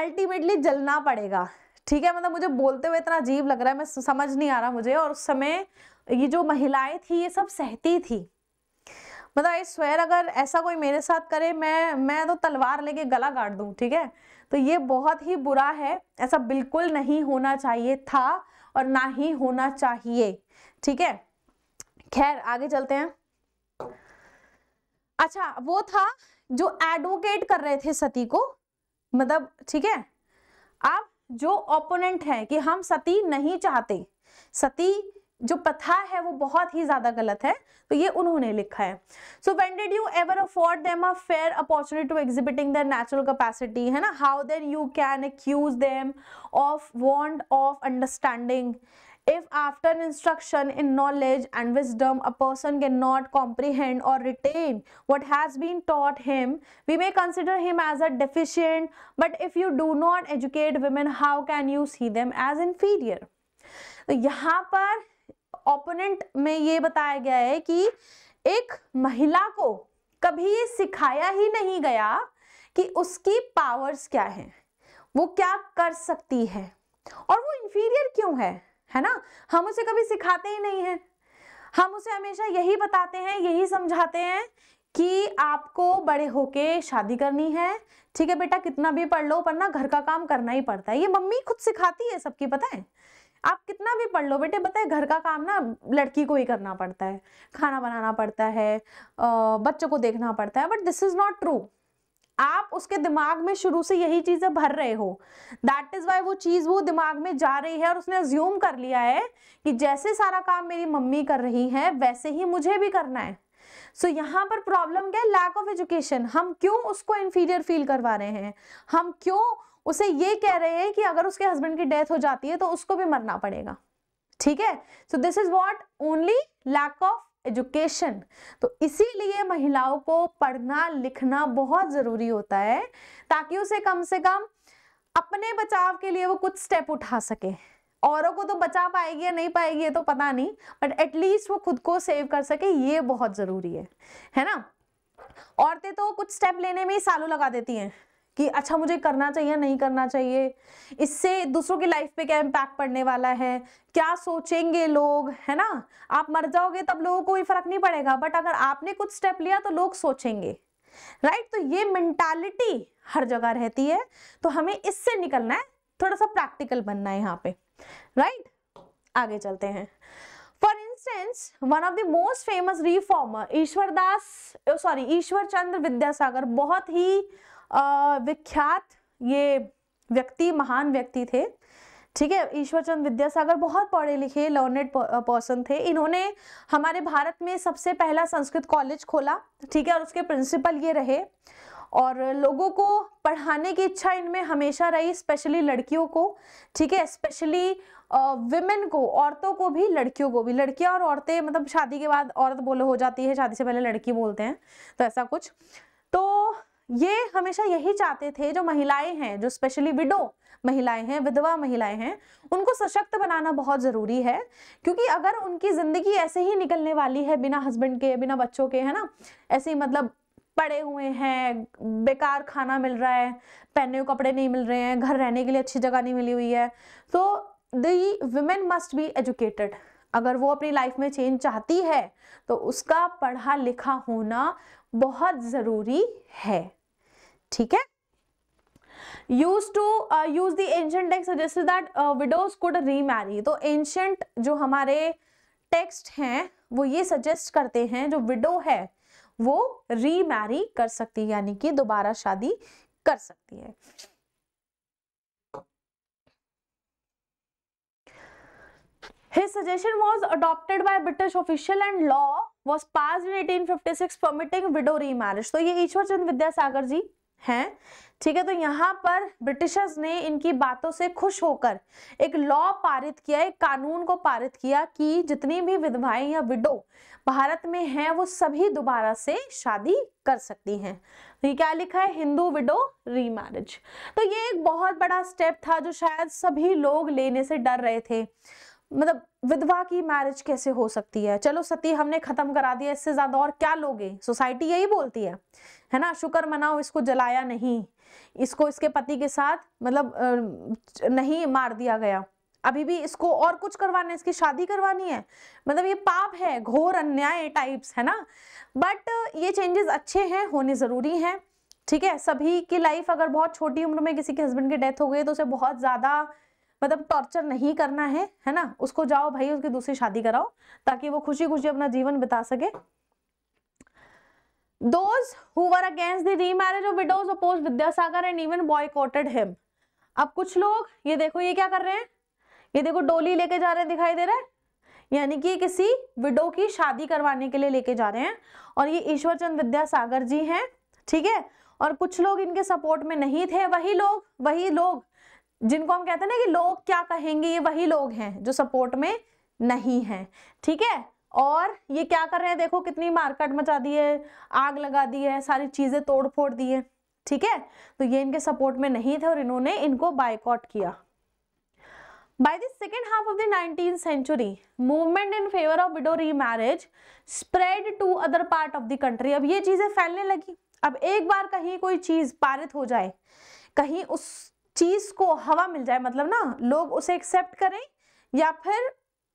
अल्टीमेटली जलना पड़ेगा ठीक है मतलब मुझे बोलते हुए इतना अजीब लग रहा है मैं समझ नहीं आ रहा मुझे और उस समय ये जो महिलाएं थी ये सब सहती थी मतलब इस स्वेयर अगर ऐसा कोई मेरे साथ करे मैं मैं तो तलवार लेके गला गाड़ दूँ ठीक है तो ये बहुत ही बुरा है ऐसा बिल्कुल नहीं होना चाहिए था और ना ही होना चाहिए ठीक है खैर आगे चलते हैं अच्छा वो था जो एडवोकेट कर रहे थे सती को मतलब ठीक है अब जो ओपोनेंट है कि हम सती नहीं चाहते सती जो प्रथा है वो बहुत ही ज्यादा गलत है तो ये उन्होंने लिखा है so when did you ever afford them a fair opportunity to exhibiting their natural capacity है ना how then you can accuse them of want of understanding if after instruction in knowledge and wisdom a person cannot comprehend or retain what has been taught him we may consider him as a deficient but if you do not educate women how can you see them as inferior तो यहाँ पर ओपोनेंट में ये बताया गया है कि एक महिला को कभी ये सिखाया ही नहीं गया कि उसकी पावर्स क्या हैं वो क्या कर सकती है और वो इंफीरियर क्यों है है ना हम उसे कभी सिखाते ही नहीं हैं हम उसे हमेशा यही बताते हैं यही समझाते हैं कि आपको बड़े होके शादी करनी है ठीक है बेटा कितना भी पढ़ लो पर ना घर का काम करना ही पड़ता है ये मम्मी खुद सिखाती है सबकी पता है आप कितना भी पढ़ लो बेटे बताए घर का काम ना लड़की को ही करना पड़ता है खाना बनाना पड़ता है बच्चों को देखना पड़ता है but this is not true आप उसके दिमाग में शुरू से यही चीज़ें भर रहे हो दैट इज़ वाई वो चीज़ वो दिमाग में जा रही है और उसने अज्यूम कर लिया है कि जैसे सारा काम मेरी मम्मी कर रही है वैसे ही मुझे भी करना है सो so, यहाँ पर प्रॉब्लम क्या है लैक ऑफ एजुकेशन हम क्यों उसको इनफीरियर फील करवा रहे हैं हम क्यों उसे ये कह रहे हैं कि अगर उसके हस्बैंड की डेथ हो जाती है तो उसको भी मरना पड़ेगा ठीक है so this is what only lack of education तो इसीलिए महिलाओं को पढ़ना लिखना बहुत ज़रूरी होता है ताकि उसे कम से कम अपने बचाव के लिए वो कुछ स्टेप उठा सके औरों को तो बचा पाएगी या नहीं पाएगी ये तो पता नहीं बट एटलीस्ट वो खुद को सेव कर सके ये बहुत ज़रूरी है है ना औरतें तो कुछ स्टेप लेने में ही सालों लगा देती हैं कि अच्छा मुझे करना चाहिए नहीं करना चाहिए इससे दूसरों की लाइफ पे क्या इम्पैक्ट पड़ने वाला है क्या सोचेंगे लोग है ना आप मर जाओगे तब लोगों को भी फर्क नहीं पड़ेगा बट अगर आपने कुछ स्टेप लिया तो लोग सोचेंगे राइट तो ये मेंटालिटी हर जगह रहती है तो हमें इससे निकलना है थोड़ा सा प्रैक्टिकल बनना है यहाँ पे राइट आगे चलते हैं for instance one of the most famous reformer Ishwardas sorry Ishwar Chandra Vidyasagar बहुत ही विख्यात ये व्यक्ति महान व्यक्ति थे ठीक है ईश्वरचंद विद्यासागर बहुत पढ़े लिखे लर्नेड पर्सन थे इन्होंने हमारे भारत में सबसे पहला संस्कृत कॉलेज खोला ठीक है और उसके प्रिंसिपल ये रहे और लोगों को पढ़ाने की इच्छा इनमें हमेशा रही स्पेशली लड़कियों को ठीक है स्पेशली विमेन को औरतों को भी लड़कियों को भी लड़कियां और औरतें मतलब शादी के बाद औरत बोलो हो जाती है शादी से पहले लड़की बोलते हैं तो ऐसा कुछ तो ये हमेशा यही चाहते थे जो महिलाएं हैं जो स्पेशली विडो महिलाएं हैं विधवा महिलाएं हैं उनको सशक्त बनाना बहुत ज़रूरी है क्योंकि अगर उनकी ज़िंदगी ऐसे ही निकलने वाली है बिना हस्बैंड के बिना बच्चों के है ना ऐसे ही मतलब पड़े हुए हैं बेकार खाना मिल रहा है पहने हुए कपड़े नहीं मिल रहे हैं घर रहने के लिए अच्छी जगह नहीं मिली हुई है तो the women must be educated अगर वो अपनी लाइफ में चेंज चाहती है तो उसका पढ़ा लिखा होना बहुत ज़रूरी है ठीक है use to use the ancient text suggested that widows could remarry तो एंशंट जो हमारे टेक्स्ट हैं वो ये सजेस्ट करते हैं जो विडो है वो रीमैरी कर सकती है यानी कि दोबारा शादी कर सकती है His suggestion was adopted by British official and law was passed in 1856 permitting widow remarriage. So तो ये ईश्वरचंद विद्यासागर जी हैं ठीक है तो यहाँ पर ब्रिटिशर्स ने इनकी बातों से खुश होकर एक लॉ पारित किया एक कानून को पारित किया कि जितनी भी विधवाएं या विडो भारत में हैं वो सभी दोबारा से शादी कर सकती हैं तो ये क्या लिखा है हिंदू विडो रीमैरिज तो ये एक बहुत बड़ा स्टेप था जो शायद सभी लोग लेने से डर रहे थे मतलब विधवा की मैरिज कैसे हो सकती है चलो सती हमने खत्म करा दिया इससे ज्यादा और क्या लोगे सोसाइटी यही बोलती है है ना शुक्र मनाओ इसको जलाया नहीं इसको इसके पति के साथ मतलब नहीं मार दिया गया अभी भी इसको और कुछ करवाना है इसकी शादी करवानी है मतलब ये पाप है घोर अन्याय टाइप्स है ना बट ये चेंजेस अच्छे हैं होने ज़रूरी हैं ठीक है सभी की लाइफ अगर बहुत छोटी उम्र में किसी के हस्बैंड की डेथ हो गई तो उसे बहुत ज़्यादा मतलब टॉर्चर नहीं करना है है ना उसको जाओ भाई उसकी दूसरी शादी कराओ ताकि वो खुशी खुशी अपना जीवन बिता सके those who were against the remarriage of widows opposed Vidyasagar and even boycotted him. क्या कर रहे हैं ये देखो डोली लेके जा रहे दिखाई दे रहा यानी कि किसी विडो की शादी करवाने के लिए लेके जा रहे हैं और ये ईश्वर चंद विद्यासागर जी हैं ठीक है और कुछ लोग इनके सपोर्ट में नहीं थे वही लोग वही लोग जिनको हम कहते हैं ना कि लोग क्या कहेंगे ये वही लोग हैं जो सपोर्ट में नहीं हैं ठीक है और ये क्या कर रहे हैं देखो कितनी मार्केट मचा दी है आग लगा दी है सारी चीज़ें तोड़ फोड़ दी है ठीक है तो ये इनके सपोर्ट में नहीं थे और इन्होंने इनको बाइकआउट किया By the second half of the century movement in favour of widow remarriage spread to other part of the अब ये चीज़ें फैलने लगी अब एक बार कहीं कोई चीज़ पारित हो जाए कहीं उस चीज़ को हवा मिल जाए मतलब ना लोग उसे एक्सेप्ट करें या फिर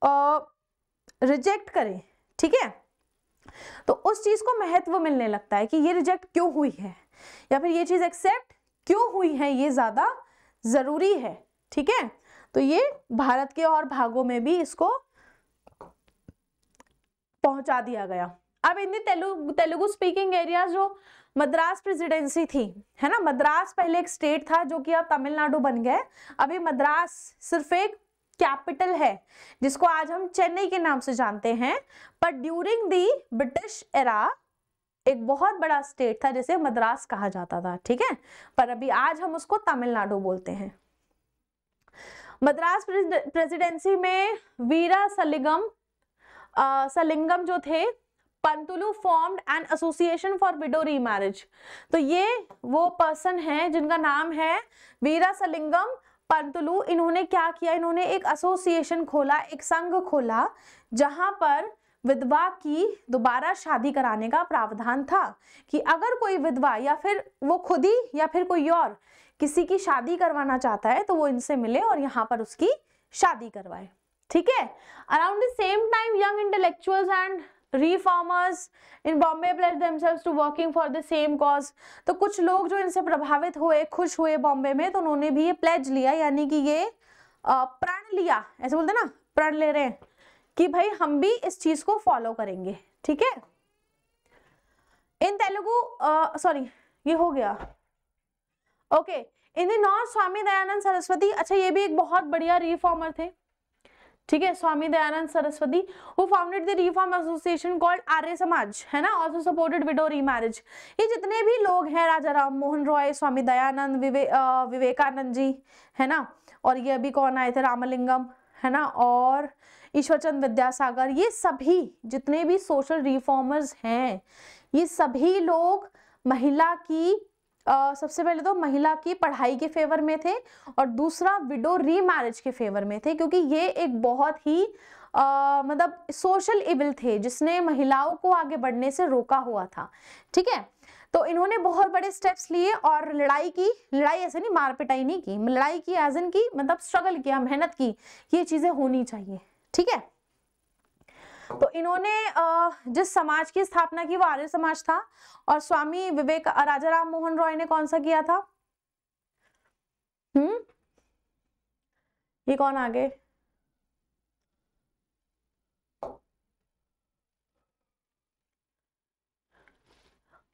आ, रिजेक्ट करें ठीक है तो उस चीज को महत्व मिलने लगता है कि ये रिजेक्ट क्यों हुई है या फिर ये चीज एक्सेप्ट क्यों हुई है ये ज्यादा जरूरी है ठीक है तो ये भारत के और भागों में भी इसको पहुंचा दिया गया अब in Telugu Telugu speaking areas जो मद्रास प्रेसिडेंसी थी है ना मद्रास पहले एक स्टेट था जो कि अब तमिलनाडु बन गए अभी मद्रास सिर्फ एक कैपिटल है जिसको आज हम चेन्नई के नाम से जानते हैं पर ड्यूरिंग दी ब्रिटिश एरा एक बहुत बड़ा स्टेट था जिसे मद्रास कहा जाता था ठीक है पर अभी आज हम उसको तमिलनाडु बोलते हैं मद्रास प्रेसिडेंसी में वीरा सलिगम आ, सलिंगम जो थे Pantulu formed an association for widow remarriage तो ये वो पर्सन है जिनका नाम है वीरा सलिंगम पंतलू इन्होंने क्या किया इन्होंने एक एसोसिएशन खोला एक संघ खोला जहां पर विधवा की दोबारा शादी कराने का प्रावधान था कि अगर कोई विधवा या फिर वो खुद ही या फिर कोई और किसी की शादी करवाना चाहता है तो वो इनसे मिले और यहाँ पर उसकी शादी करवाए ठीक है around the same time young intellectuals and reformers in Bombay played themselves to working for the same cause तो कुछ लोग जो इनसे प्रभावित हुए खुश हुए बॉम्बे में तो उन्होंने भी ये प्लेज लिया यानी कि ये प्रण लिया ऐसे बोलते ना प्रण ले रहे हैं कि भाई हम भी इस चीज को फॉलो करेंगे ठीक है इन तेलुगु सॉरी ये हो गया okay in the north Swami Dayanand Saraswati अच्छा ये भी एक बहुत बढ़िया रिफॉर्मर थे ठीक है स्वामी दयानंद सरस्वती वो founded the reform association called Arya Samaj है ना ऑल्सो सपोर्टेड विडो रीमैरिज ये जितने भी लोग हैं राजा राम मोहन रॉय स्वामी दयानंद विवे विवेकानंद जी है ना और ये अभी कौन आए थे रामलिंगम है ना और ईश्वरचंद विद्यासागर ये सभी जितने भी सोशल रिफॉर्मर्स हैं ये सभी लोग महिला की सबसे पहले तो महिला की पढ़ाई के फेवर में थे और दूसरा विडो री मैरिज के फेवर में थे क्योंकि ये एक बहुत ही आ, मतलब सोशल इविल थे जिसने महिलाओं को आगे बढ़ने से रोका हुआ था ठीक है तो इन्होंने बहुत बड़े स्टेप्स लिए और लड़ाई की लड़ाई ऐसे नहीं मार पिटाई नहीं की लड़ाई की एज इन की मतलब स्ट्रगल किया मेहनत की ये चीज़ें होनी चाहिए ठीक है तो इन्होंने जिस समाज की स्थापना की वो आर्य समाज था और स्वामी विवेक राजा राम मोहन रॉय ने कौन सा किया था हम्म ये कौन आगे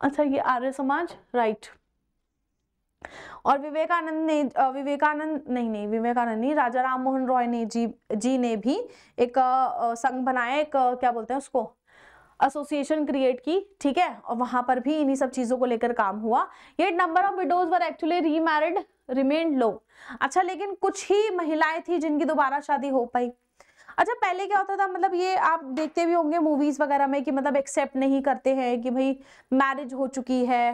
अच्छा ये आर्य समाज राइट और विवेकानंद ने विवेकानंद नहीं नहीं विवेकानंद नहीं राजा राम मोहन रॉय ने जी जी ने भी एक संघ बनाया एक क्या बोलते हैं उसको एसोसिएशन क्रिएट की ठीक है और वहां पर भी इन्हीं सब चीजों को लेकर काम हुआ ये number of widows were actually remarried remain low अच्छा लेकिन कुछ ही महिलाएं थी जिनकी दोबारा शादी हो पाई अच्छा पहले क्या होता था मतलब ये आप देखते भी होंगे मूवीज वगैरह में कि मतलब एक्सेप्ट नहीं करते हैं कि भाई मैरिज हो चुकी है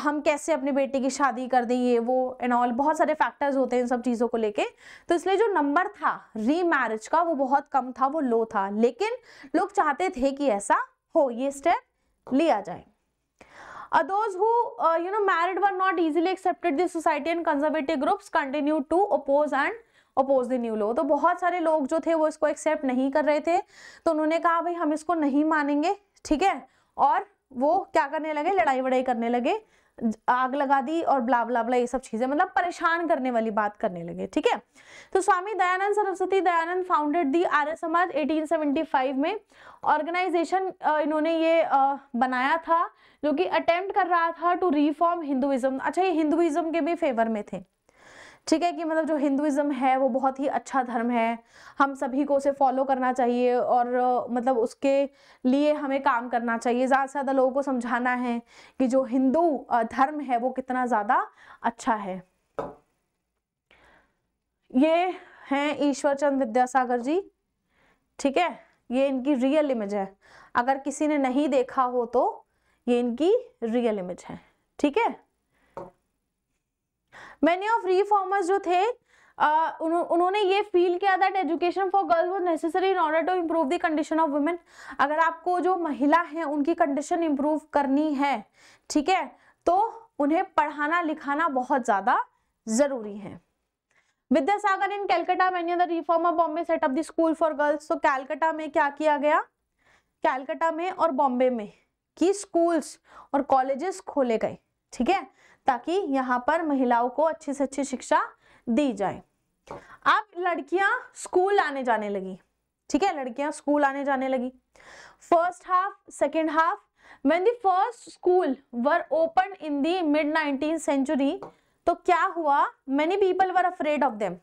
हम कैसे अपने बेटे की शादी कर दें ये वो एंड ऑल बहुत सारे फैक्टर्स होते हैं इन सब चीज़ों को लेके तो इसलिए जो नंबर था री मैरिज का वो बहुत कम था वो लो था लेकिन लोग चाहते थे कि ऐसा हो ये स्टेप लिया जाए those who you know married were not were accepted this society and conservative groups continue to oppose and oppose the new law तो बहुत सारे लोग जो थे वो इसको एक्सेप्ट नहीं कर रहे थे तो उन्होंने कहा भाई हम इसको नहीं मानेंगे ठीक है और वो क्या करने लगे लड़ाई वड़ाई करने लगे आग लगा दी और ब्ला ब्ला ब्ला ये सब चीज़ें मतलब परेशान करने वाली बात करने लगे ठीक है तो स्वामी दयानंद सरस्वती दयानंद फाउंडेड दी आर्य समाज 1875 में ऑर्गेनाइजेशन इन्होंने ये बनाया था जो कि अटेम्प्ट कर रहा था टू रिफॉर्म हिंदुइज्म अच्छा ये हिंदुइज्म के भी फेवर में थे ठीक है कि मतलब जो हिंदुज़म है वो बहुत ही अच्छा धर्म है हम सभी को उसे फॉलो करना चाहिए और मतलब उसके लिए हमें काम करना चाहिए ज़्यादा से ज़्यादा लोगों को समझाना है कि जो हिंदू धर्म है वो कितना ज़्यादा अच्छा है ये हैं ईश्वर चंद विद्यासागर जी ठीक है ये इनकी रियल इमेज है अगर किसी ने नहीं देखा हो तो ये इनकी रियल इमेज है ठीक है मैनी ऑफ रिफॉर्मर्स जो थे Uh, उन्होंने ये फील किया that education for girls was necessary in order to improve the condition of women अगर आपको जो महिला हैं उनकी कंडीशन इम्प्रूव करनी है ठीक है तो उन्हें पढ़ाना लिखाना बहुत ज़्यादा ज़रूरी है विद्यासागर इन कैलकटा मैंने the reform of Bombay set up the school for girls तो कैलकटा में क्या किया गया कैलकटा में और बॉम्बे में की स्कूल्स और कॉलेजेस खोले गए ठीक है ताकि यहाँ पर महिलाओं को अच्छी से अच्छी शिक्षा दी जाए अब लड़कियां स्कूल आने जाने लगी ठीक है लड़कियां स्कूल आने जाने लगी first half second half when the first school were opened in the mid 19th century तो क्या हुआ many people were afraid of them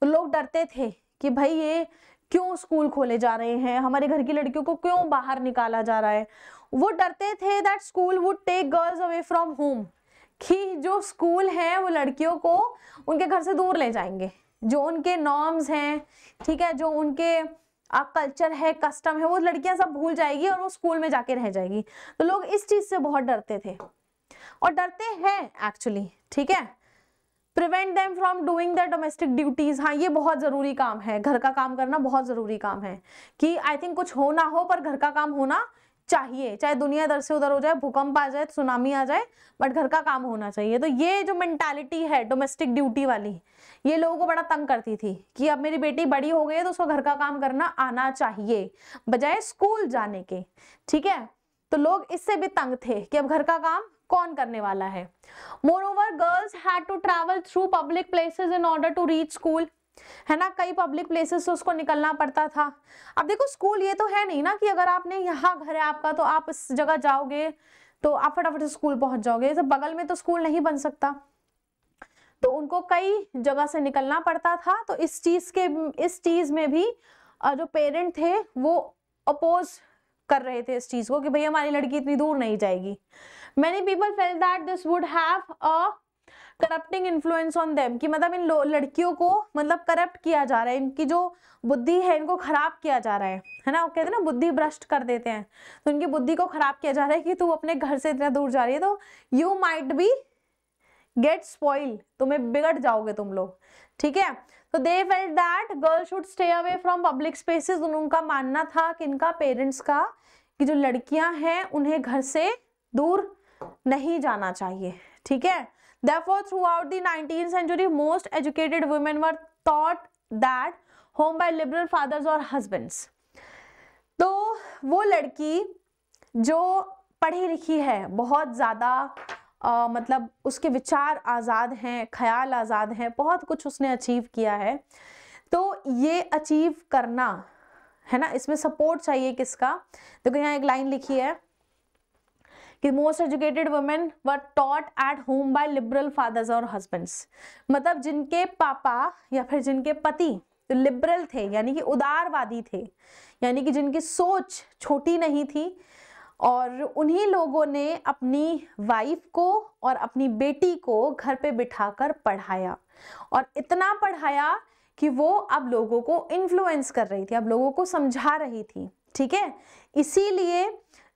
तो लोग डरते थे कि भाई ये क्यों स्कूल खोले जा रहे हैं हमारे घर की लड़कियों को क्यों बाहर निकाला जा रहा है वो डरते थे that school would take girls away from home कि जो स्कूल है वो लड़कियों को उनके घर से दूर ले जाएंगे जो उनके नॉर्म्स हैं ठीक है जो उनके आप कल्चर है कस्टम है वो लड़कियां सब भूल जाएगी और वो स्कूल में जाके रह जाएगी तो लोग इस चीज से बहुत डरते थे और डरते हैं एक्चुअली ठीक है prevent them from doing the domestic duties हाँ ये बहुत ज़रूरी काम है घर का काम करना बहुत ज़रूरी काम है कि आई थिंक कुछ होना हो पर घर का काम होना चाहिए चाहे दुनिया इधर से उधर हो जाए भूकंप आ जाए सुनामी आ जाए बट घर का काम होना चाहिए तो ये जो मेंटालिटी है डोमेस्टिक ड्यूटी वाली ये लोगों को बड़ा तंग करती थी कि अब मेरी बेटी बड़ी हो गई है तो उसको घर का काम करना आना चाहिए बजाय स्कूल जाने के ठीक है तो लोग इससे भी तंग थे कि अब घर का काम कौन करने वाला है moreover girls had to travel through public places in order to reach school है ना कई पब्लिक प्लेसेस से उसको निकलना पड़ता था अब देखो स्कूल ये तो है नहीं ना कि अगर आपने यहाँ घर है आपका तो आप इस जगह जाओगे तो आप फटाफट स्कूल पहुंच जाओगे तो बगल में तो स्कूल नहीं बन सकता तो उनको कई जगह से निकलना पड़ता था तो इस चीज के इस चीज में भी जो पेरेंट थे वो अपोज कर रहे थे इस चीज को कि भाई हमारी लड़की इतनी दूर नहीं जाएगी many people fell that this would have a corrupting influence on them कि मतलब इन लड़कियों को मतलब करप्ट किया जा रहा है इनकी जो बुद्धि है इनको खराब किया जा रहा है है ना वो कहते हैं ना बुद्धि भ्रष्ट कर देते हैं तो इनकी बुद्धि को खराब किया जा रहा है कि तू अपने घर से इतना दूर जा रही है तो you might be get spoil तुम्हें बिगड़ जाओगे तुम लोग ठीक है तो they felt that girl should stay away from public spaces उनका मानना था कि इनका पेरेंट्स का कि जो लड़कियां हैं उन्हें घर से दूर नहीं जाना चाहिए ठीक है therefore throughout the 19th century most educated women were taught that home by liberal fathers or husbands तो वो लड़की जो पढ़ी लिखी है बहुत ज़्यादा मतलब उसके विचार आज़ाद हैं ख्याल आज़ाद हैं बहुत कुछ उसने अचीव किया है तो ये अचीव करना है ना इसमें सपोर्ट चाहिए किसका देखो तो यहाँ एक लाइन लिखी है कि most educated women were taught at home by liberal fathers और हस्बैंड्स मतलब जिनके पापा या फिर जिनके पति लिबरल थे यानी कि उदारवादी थे यानी कि जिनकी सोच छोटी नहीं थी और उन्हीं लोगों ने अपनी वाइफ को और अपनी बेटी को घर पे बिठाकर पढ़ाया और इतना पढ़ाया कि वो अब लोगों को इन्फ्लुएंस कर रही थी अब लोगों को समझा रही थी ठीक है इसीलिए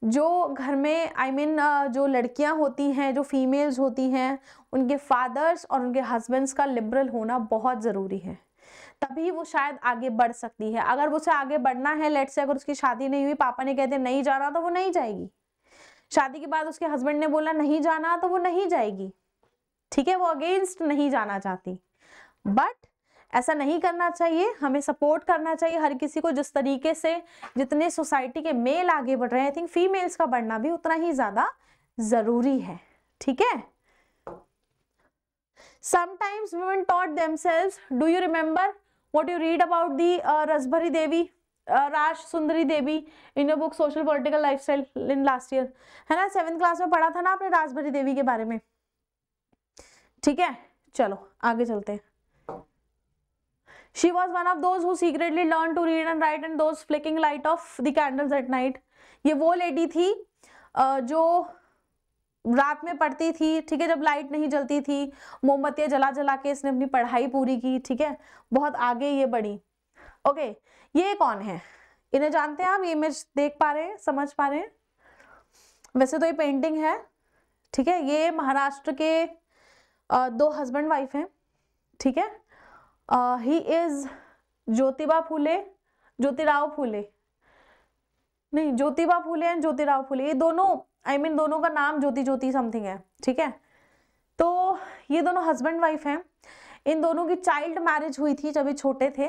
जो घर में आई I मीन mean, जो लड़कियां होती हैं जो फीमेल्स होती हैं उनके फादर्स और उनके हस्बैंड्स का लिबरल होना बहुत ज़रूरी है तभी वो शायद आगे बढ़ सकती है अगर उसे आगे बढ़ना है लेट से अगर उसकी शादी नहीं हुई पापा ने कहते नहीं जाना तो वो नहीं जाएगी शादी के बाद उसके हस्बैंड ने बोला नहीं जाना तो वो नहीं जाएगी ठीक है वो अगेंस्ट नहीं जाना चाहती बट ऐसा नहीं करना चाहिए हमें सपोर्ट करना चाहिए हर किसी को जिस तरीके से जितने सोसाइटी के मेल आगे बढ़ रहे हैं आई थिंक फीमेल्स का बढ़ना भी उतना ही ज़्यादा ज़रूरी है ठीक है sometimes women taught them do do you what what you read about the Rasbhari Devi Raj Sundari Devi in your book social political lifestyle in last year है ना सेवन क्लास में पढ़ा था ना आपने राजभरी देवी के बारे में ठीक है चलो आगे चलते हैं she was one of those who secretly learned to read and write and those flicking light of the candles at night ये वो lady थी जो रात में पढ़ती थी ठीक है जब लाइट नहीं जलती थी मोमबत्तियाँ जला जला के इसने अपनी पढ़ाई पूरी की ठीक है बहुत आगे ये बढ़ी ओके ये कौन है इन्हें जानते हैं आप ये इमेज देख पा रहे हैं समझ पा रहे हैं वैसे तो ये पेंटिंग है ठीक है ये महाराष्ट्र के दो हस्बैंड वाइफ हैं ठीक है ही इज ज्योतिबा फुले ज्योतिराव फुले नहीं ज्योतिबा फुले एंड ज्योतिराव फुले ये दोनों आई I मीन mean, दोनों का नाम ज्योति ज्योति समथिंग है ठीक है तो ये दोनों हस्बैंड वाइफ हैं इन दोनों की चाइल्ड मैरिज हुई थी जब ये छोटे थे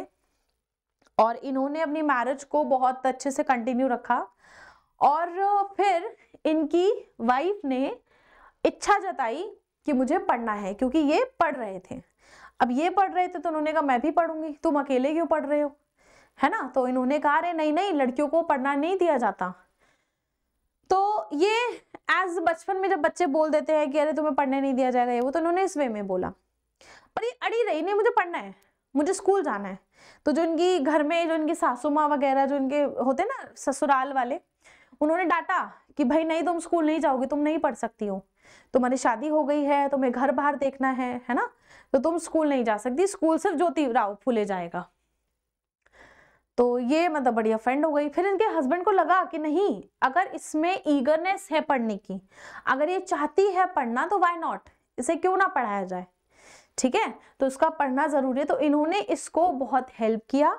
और इन्होंने अपनी मैरिज को बहुत अच्छे से कंटिन्यू रखा और फिर इनकी वाइफ ने इच्छा जताई कि मुझे पढ़ना है क्योंकि ये पढ़ रहे थे अब ये पढ़ रहे थे तो उन्होंने कहा मैं भी पढ़ूंगी तुम अकेले क्यों पढ़ रहे हो है ना तो इन्होंने कहा अरे नहीं नहीं लड़कियों को पढ़ना नहीं दिया जाता तो ये एज बचपन में जब बच्चे बोल देते हैं कि अरे तुम्हें पढ़ने नहीं दिया जाएगा ये वो तो उन्होंने इस वे में बोला पर ये अड़ी रही नहीं मुझे पढ़ना है मुझे स्कूल जाना है तो जो इनकी घर में जो इनकी सासू माँ वगैरह जो इनके होते ना ससुराल वाले उन्होंने डांटा कि भाई नहीं तुम स्कूल नहीं जाओगे तुम नहीं पढ़ सकती हो तुम्हारी शादी हो गई है तुम्हें घर बाहर देखना है है ना तो तुम स्कूल नहीं जा सकती स्कूल सिर्फ ज्योति राव फूले जाएगा तो ये मतलब बड़ी अफेंड हो गई फिर इनके हस्बैंड को लगा कि नहीं अगर इसमें ईगरनेस है पढ़ने की अगर ये चाहती है पढ़ना तो वाई नॉट इसे क्यों ना पढ़ाया जाए ठीक है तो उसका पढ़ना जरूरी है तो इन्होंने इसको बहुत हेल्प किया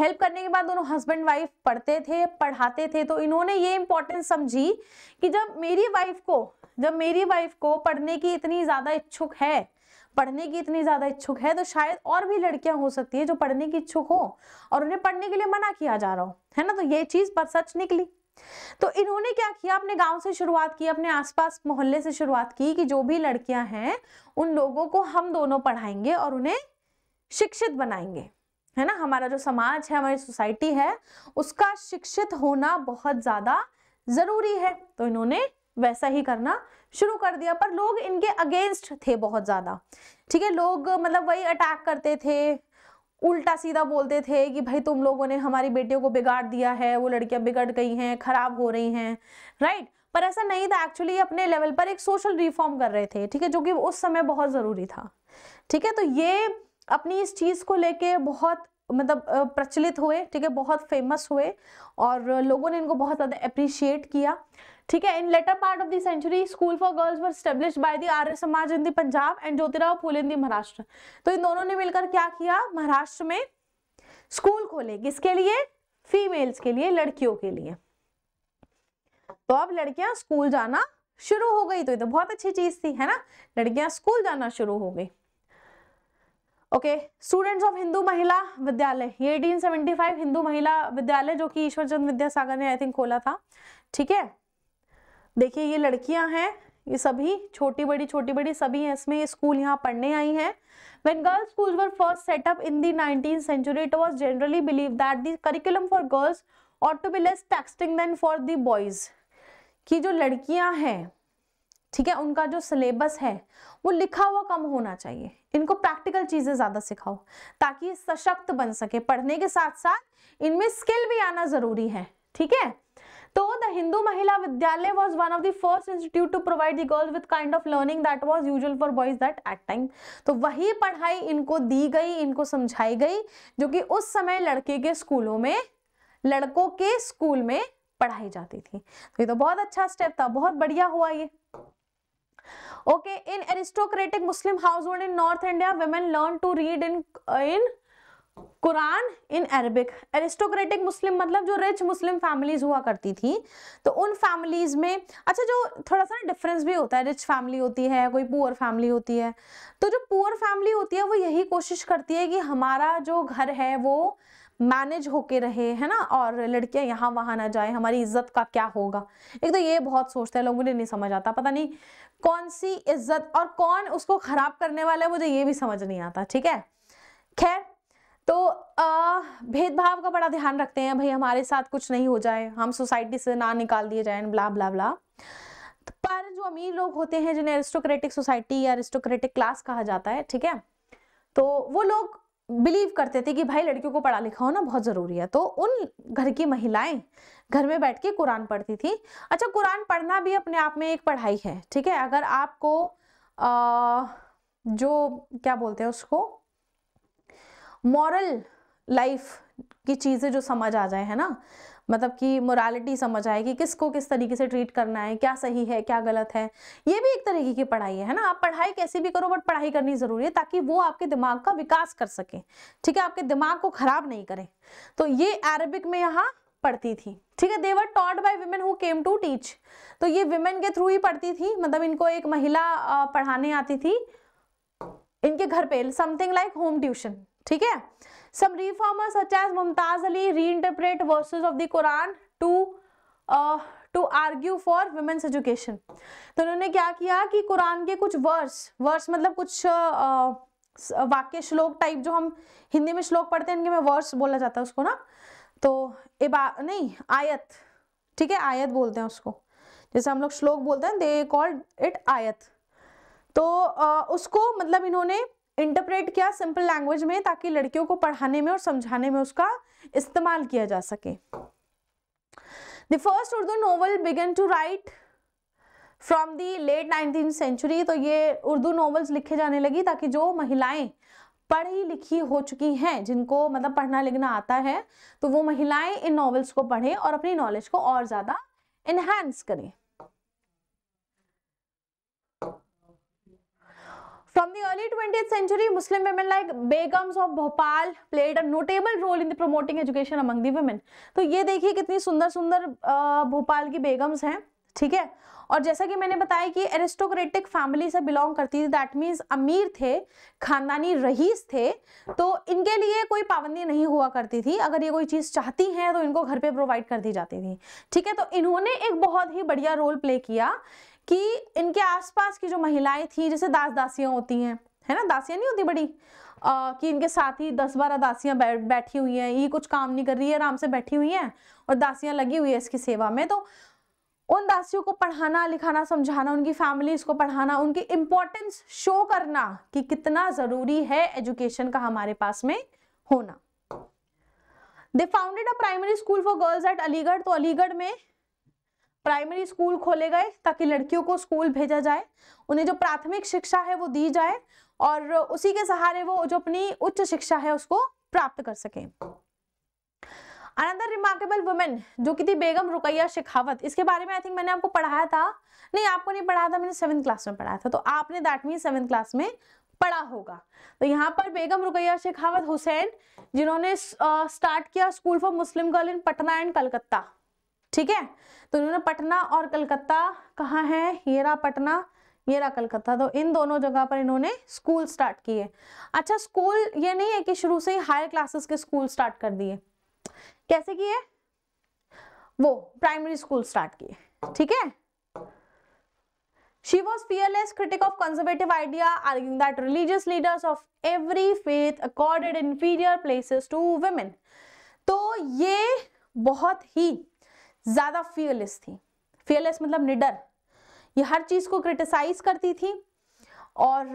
हेल्प करने के बाद दोनों हस्बैंड वाइफ पढ़ते थे पढ़ाते थे तो इन्होंने ये इम्पोर्टेंस समझी कि जब मेरी वाइफ को जब मेरी वाइफ को पढ़ने की इतनी ज़्यादा इच्छुक है पढ़ने की इतनी ज़्यादा इच्छुक है तो शायद और भी लड़कियां हो सकती है जो पढ़ने की इच्छुक हो और उन्हें पढ़ने के लिए मना किया जा रहा हो है ना तो ये चीज़ पर सच निकली तो इन्होंने क्या किया अपने गांव से शुरुआत की अपने आसपास मोहल्ले से शुरुआत की कि जो भी लड़कियां हैं उन लोगों को हम दोनों पढ़ाएंगे और उन्हें शिक्षित बनाएंगे है ना हमारा जो समाज है हमारी सोसाइटी है उसका शिक्षित होना बहुत ज़्यादा ज़रूरी है तो इन्होंने वैसा ही करना शुरू कर दिया पर लोग इनके अगेंस्ट थे बहुत ज़्यादा ठीक है लोग मतलब वही अटैक करते थे उल्टा सीधा बोलते थे कि भाई तुम लोगों ने हमारी बेटियों को बिगाड़ दिया है वो लड़कियां बिगड़ गई हैं खराब हो रही हैं राइट पर ऐसा नहीं था एक्चुअली अपने लेवल पर एक सोशल रिफॉर्म कर रहे थे ठीक है जो कि उस समय बहुत ज़रूरी था ठीक है तो ये अपनी इस चीज़ को लेके बहुत मतलब प्रचलित हुए ठीक है बहुत फेमस हुए और लोगों ने इनको बहुत ज़्यादा अप्रिशिएट किया ठीक है in later part of the century school for girls were establish by the Arya Samaj in the Punjab and Jyotirao Phule in the Maharashtra तो इन दोनों ने मिलकर क्या किया महाराष्ट्र में स्कूल खोले किसके लिए फीमेल्स के लिए लड़कियों के लिए तो अब लड़कियां स्कूल जाना शुरू हो गई तो ये तो बहुत अच्छी चीज थी है ना लड़कियां स्कूल जाना शुरू हो गई okay students of Hindu Mahila विद्यालय ये 1875 हिंदू महिला विद्यालय जो कि ईश्वरचंद विद्यासागर ने आई थिंक खोला था ठीक है देखिए ये लड़कियां हैं ये सभी छोटी बड़ी छोटी बड़ी सभी हैं इसमें स्कूल यहाँ पढ़ने आई हैं when girls school were first set up in the nineteen century it was generally believe that the curriculum for girls ought to be less taxing than for the boys की जो लड़कियाँ हैं ठीक है उनका जो सिलेबस है वो लिखा हुआ कम होना चाहिए इनको प्रैक्टिकल चीज़ें ज़्यादा सिखाओ ताकि सशक्त बन सके पढ़ने के साथ साथ इनमें स्किल भी आना ज़रूरी है ठीक है तो the Hindu Mahila Vidyalaya was one of the first institute to provide the girls with kind of learning that was usual for boys that at time तो वही पढ़ाई इनको दी गई इनको समझाई गई जो कि उस समय लड़के के स्कूलों में लड़कों के स्कूल में पढ़ाई जाती थी तो ये तो बहुत अच्छा स्टेप था बहुत बढ़िया हुआ ये okay in aristocratic Muslim household in north India women learn to read in in Quran in Arabic aristocratic Muslim मतलब जो रिच मुस्लिम फैमिलीज हुआ करती थी तो उन फैमिलीज में अच्छा जो थोड़ा सा डिफरेंस भी होता है रिच फैमिली होती है कोई पुअर फैमिली होती है तो जो पुअर फैमिली होती है वो यही कोशिश करती है कि हमारा जो घर है वो मैनेज होके रहे है ना और लड़कियां यहाँ वहां ना जाए हमारी इज्जत का क्या होगा एक तो ये बहुत सोचते हैं लोगों ने नहीं समझ आता पता नहीं कौन सी इज्जत और कौन उसको खराब करने वाला है मुझे ये भी समझ नहीं आता ठीक है खैर तो आ, भेदभाव का बड़ा ध्यान रखते हैं भाई हमारे साथ कुछ नहीं हो जाए हम सोसाइटी से ना निकाल दिए जाए ब्ला ब्ला ब्ला पर जो अमीर लोग होते हैं जिन्हें एरिस्टोक्रेटिक सोसाइटी या एरिस्टोक्रेटिक क्लास कहा जाता है ठीक है तो वो लोग बिलीव करते थे कि भाई लड़कियों को पढ़ा लिखा होना बहुत ज़रूरी है तो उन घर की महिलाएं घर में बैठ के कुरान पढ़ती थी अच्छा कुरान पढ़ना भी अपने आप में एक पढ़ाई है ठीक है अगर आपको आ, जो क्या बोलते हैं उसको मॉरल लाइफ की चीज़ें जो समझ आ जाए है ना मतलब कि मोरालिटी समझ आए कि किसको किस तरीके से ट्रीट करना है क्या सही है क्या गलत है ये भी एक तरीके की पढ़ाई है ना आप पढ़ाई कैसे भी करो बट पढ़ाई करनी ज़रूरी है ताकि वो आपके दिमाग का विकास कर सके ठीक है आपके दिमाग को ख़राब नहीं करें तो ये अरबिक में यहाँ पढ़ती थी ठीक है they were taught by women who came to teach तो ये वुमेन के थ्रू ही पढ़ती थी मतलब इनको एक महिला पढ़ाने आती थी इनके घर पे समथिंग लाइक होम ट्यूशन ठीक है some reformer such as Mumtaz Ali reinterpret verses of the Quran to to argue for women's education तो उन्होंने क्या किया कि कुरान के कुछ वर्स वर्स मतलब कुछ uh, वाक्य श्लोक टाइप जो हम हिंदी में श्लोक पढ़ते हैं इनके में वर्स बोला जाता है उसको ना तो इबा नहीं आयत ठीक है आयत बोलते हैं उसको जैसे हम लोग श्लोक बोलते हैं दे कॉल्ड इट आयत तो आ, उसको मतलब इन्होंने इंटरप्रेट किया सिंपल लैंग्वेज में ताकि लड़कियों को पढ़ाने में और समझाने में उसका इस्तेमाल किया जा सके the first Urdu novel began to write from the late nineteen century तो ये उर्दू नॉवल्स लिखे जाने लगी ताकि जो महिलाएं पढ़ी लिखी हो चुकी हैं जिनको मतलब पढ़ना लिखना आता है तो वो महिलाएं इन नॉवेल्स को पढ़ें और अपनी नॉलेज को और ज़्यादा इन्हांस करें From the early 20th century, Muslim women like Begums of Bhopal played a notable role in the promoting education among the women. तो ये देखिए कितनी सुंदर सुंदर भोपाल की बेगम्स हैं ठीक है और जैसा कि मैंने बताया कि एरिस्टोक्रेटिक फैमिली से बिलोंग करती थी दैट मीन्स अमीर थे खानदानी रईस थे तो इनके लिए कोई पाबंदी नहीं हुआ करती थी अगर ये कोई चीज़ चाहती हैं तो इनको घर पर प्रोवाइड कर दी जाती थी ठीक है तो इन्होंने एक बहुत ही बढ़िया रोल प्ले किया कि इनके आसपास की जो महिलाएं थी जैसे दास दासियाँ होती हैं है ना दासियाँ नहीं होती बड़ी आ, कि इनके साथ ही दस बारह दासियां बैठी हुई हैं ये कुछ काम नहीं कर रही है आराम से बैठी हुई हैं और दासियां लगी हुई है इसकी सेवा में तो उन दासियों को पढ़ाना लिखाना समझाना उनकी फैमिलीज को पढ़ाना उनकी इम्पोर्टेंस शो करना कि कितना जरूरी है एजुकेशन का हमारे पास में होना they founded a primary school for girls at Aligarh तो अलीगढ़ में प्राइमरी स्कूल खोले गए ताकि लड़कियों को स्कूल भेजा जाए उन्हें जो प्राथमिक शिक्षा है वो दी जाए और उसी के सहारे वो जो अपनी उच्च शिक्षा है उसको प्राप्त कर सकें अनदर रिमार्केबल वुमेन जो कि थी बेगम रुकैया शेखावत इसके बारे में आई थिंक मैंने आपको पढ़ाया था नहीं आपको नहीं पढ़ाया था मैंने सेवन्थ क्लास में पढ़ाया था तो आपने दैट मीन सेवन्थ क्लास में पढ़ा होगा तो यहाँ पर बेगम रुकैया शेखावत हुसैन जिन्होंने स्टार्ट किया school for Muslim girl in Patna and Calcutta ठीक है तो इन्होंने पटना और कलकत्ता कहाँ है येरा पटना येरा कलकत्ता तो इन दोनों जगह पर इन्होंने स्कूल स्टार्ट किए अच्छा स्कूल ये नहीं है कि शुरू से ही हायर क्लासेस के स्कूल स्टार्ट कर दिए कैसे किए वो प्राइमरी स्कूल स्टार्ट किए ठीक है she was fearless critic of conservative idea arguing that religious leaders of every faith accorded inferior places to women तो ये बहुत ही ज्यादा फियरलेस थी फियरलेस मतलब निडर ये हर चीज को क्रिटिसाइज करती थी और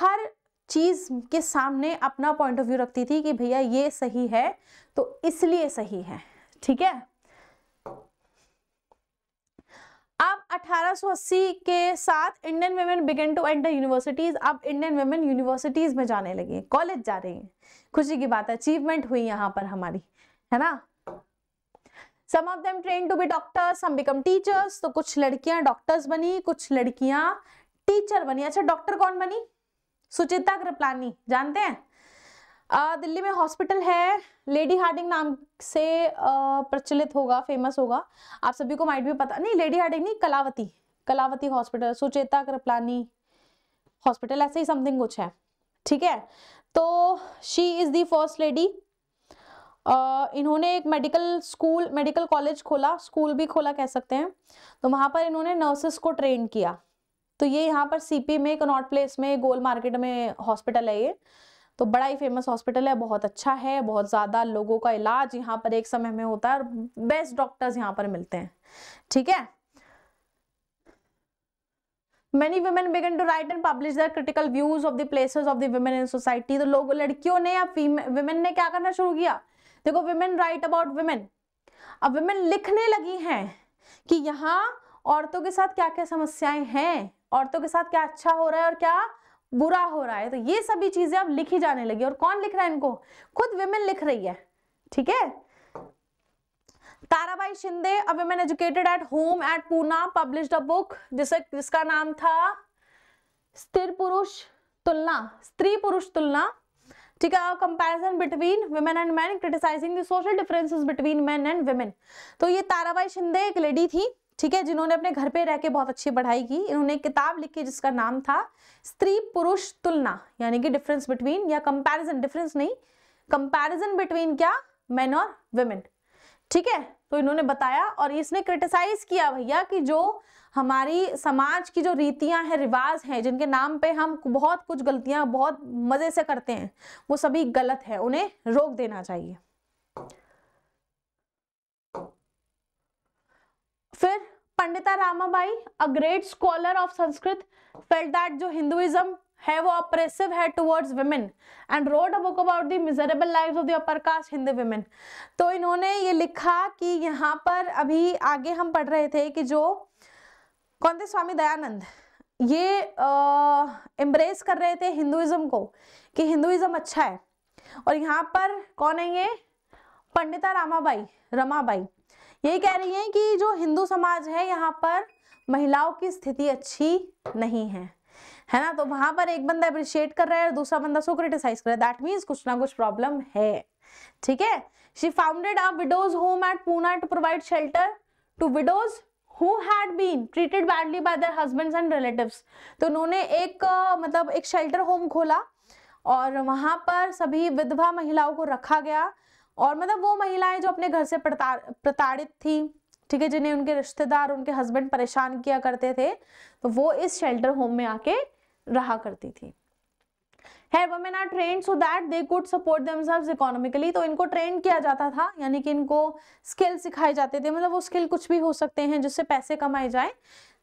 हर चीज़ के सामने अपना पॉइंट ऑफ व्यू रखती थी कि भैया ये सही है तो इसलिए सही है ठीक है अब 1880 के साथ Indian women began to enter universities अब इंडियन वेमेन यूनिवर्सिटीज में जाने लगी कॉलेज जा रही हैं खुशी की बात अचीवमेंट हुई यहाँ पर हमारी है ना some of them train to be doctor some become teachers तो कुछ लड़कियां डॉक्टर्स बनी कुछ लड़कियां टीचर बनी अच्छा डॉक्टर कौन बनी सुचिता कृपलानी जानते हैं आ, दिल्ली में हॉस्पिटल है लेडी हार्डिंग नाम से आ, प्रचलित होगा फेमस होगा आप सभी को माइट भी पता नहीं लेडी हार्डिंग नहीं कलावती कलावती हॉस्पिटल सुचेता कृपलानी हॉस्पिटल ऐसे ही समथिंग कुछ है ठीक है तो she is the first lady इन्होंने एक मेडिकल स्कूल मेडिकल कॉलेज खोला स्कूल भी खोला कह सकते हैं तो वहाँ पर इन्होंने नर्सेस को ट्रेन किया तो ये यहाँ पर सीपी में कनॉट प्लेस में गोल मार्केट में हॉस्पिटल है ये तो बड़ा ही फेमस हॉस्पिटल है बहुत अच्छा है बहुत ज़्यादा लोगों का इलाज यहाँ पर एक समय में होता है और बेस्ट डॉक्टर्स यहाँ पर मिलते हैं ठीक है many women began to write and publish their critical views of the places of the women तो लोग लड़कियों ने या वुमेन ने क्या करना शुरू किया देखो वुमेन राइट अबाउट वुमेन अब वुमेन लिखने लगी हैं कि यहाँ औरतों के साथ क्या क्या समस्याएं हैं औरतों के साथ क्या अच्छा हो रहा है और क्या बुरा हो रहा है तो ये सभी चीजें अब लिखी जाने लगी और कौन लिख रहा है इनको खुद विमेन लिख रही है ठीक है Tarabai Shinde a women educated at home at Poona published a book जिसे जिसका नाम था स्त्री पुरुष तुलना स्त्री पुरुष तुलना ठीक है comparison between women and man criticising the social differences between man and women तो ये ताराबाई शिंदे एक लेडी थी ठीक है जिन्होंने अपने घर पे रह के बहुत अच्छी पढ़ाई की इन्होंने किताब लिखी जिसका नाम था स्त्री पुरुष तुलना यानी कि डिफरेंस बिटवीन या कंपैरिजन डिफरेंस नहीं कंपैरिजन बिटवीन क्या मैन और वेमेन ठीक है तो इन्होंने बताया और इसने क्रिटिसाइज किया भैया कि जो हमारी समाज की जो रीतियां हैं रिवाज हैं जिनके नाम पे हम बहुत कुछ गलतियां बहुत मज़े से करते हैं वो सभी गलत है उन्हें रोक देना चाहिए फिर Pandita Ramabai a great scholar of Sanskrit felt that जो हिंदुइज्म है वो अप्रेसिव है towards women and wrote a book about the miserable life of the upper caste Hindu women तो इन्होंने ये लिखा कि यहाँ पर अभी आगे हम पढ़ रहे थे कि जो कौन थे स्वामी दयानंद ये एम्ब्रेस कर रहे थे हिंदुइज्म को कि हिंदुइज्म अच्छा है और यहाँ पर कौन है ये पंडिता रामाबाई रमाबाई यही कह रही हैं कि जो हिंदू समाज है यहाँ पर महिलाओं की स्थिति अच्छी नहीं है है ना तो वहां पर एक बंदा अप्रिशिएट कर रहा है और दूसरा बंदा सो क्रिटिसाइज कर रहा है दैट मीन्स कुछ ना कुछ प्रॉब्लम है ठीक है she founded a widows home at Poona to provide shelter to widows Who had been treated badly by their husbands and relatives? तो उन्होंने एक मतलब एक शेल्टर होम खोला और वहां पर सभी विधवा महिलाओं को रखा गया और मतलब वो महिलाएं जो अपने घर से प्रताड़ित थी ठीक है जिन्हें उनके रिश्तेदार उनके हस्बैंड परेशान किया करते थे तो वो इस शेल्टर होम में आके रहा करती थी है women are train so that they could support themselves economically तो इनको ट्रेन किया जाता था यानी कि इनको स्किल सिखाए जाते थे मतलब वो स्किल कुछ भी हो सकते हैं जिससे पैसे कमाए जाए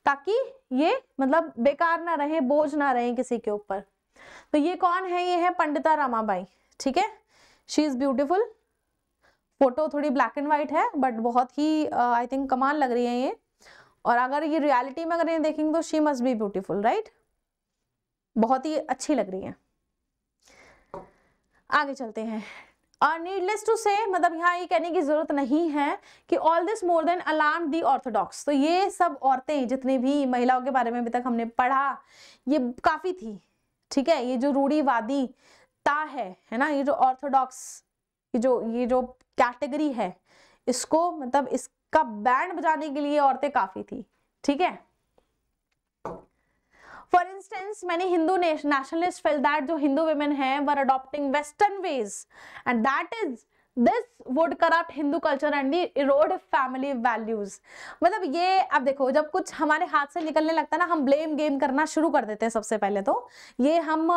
ताकि ये मतलब बेकार ना रहे बोझ ना रहे किसी के ऊपर तो ये कौन है ये है पंडिता रामाबाई ठीक है शी इज़ ब्यूटिफुल फोटो थोड़ी ब्लैक एंड वाइट है बट बहुत ही आई थिंक कमाल लग रही है ये और अगर ये रियलिटी में अगर ये देखेंगे तो she must be beautiful right बहुत ही अच्छी लग रही है आगे चलते हैं और नीडलेस टू से मतलब यहाँ ये कहने की जरूरत नहीं है कि all this more than alarm the orthodox तो ये सब औरतें जितनी भी महिलाओं के बारे में अभी तक हमने पढ़ा ये काफ़ी थी ठीक है ये जो रूढ़ीवादी ता है है ना ये जो ऑर्थोडॉक्स जो ये जो कैटेगरी है इसको मतलब इसका बैंड बजाने के लिए औरतें काफी थी ठीक है for instance many Hindu nationalist fell that जो हिंदू वेमेन है were adopting western ways and that is this would corrupt Hindu culture and erode family values मतलब ये अब देखो जब कुछ हमारे हाथ से निकलने लगता है ना हम ब्लेम गेम करना शुरू कर देते हैं सबसे पहले तो ये हम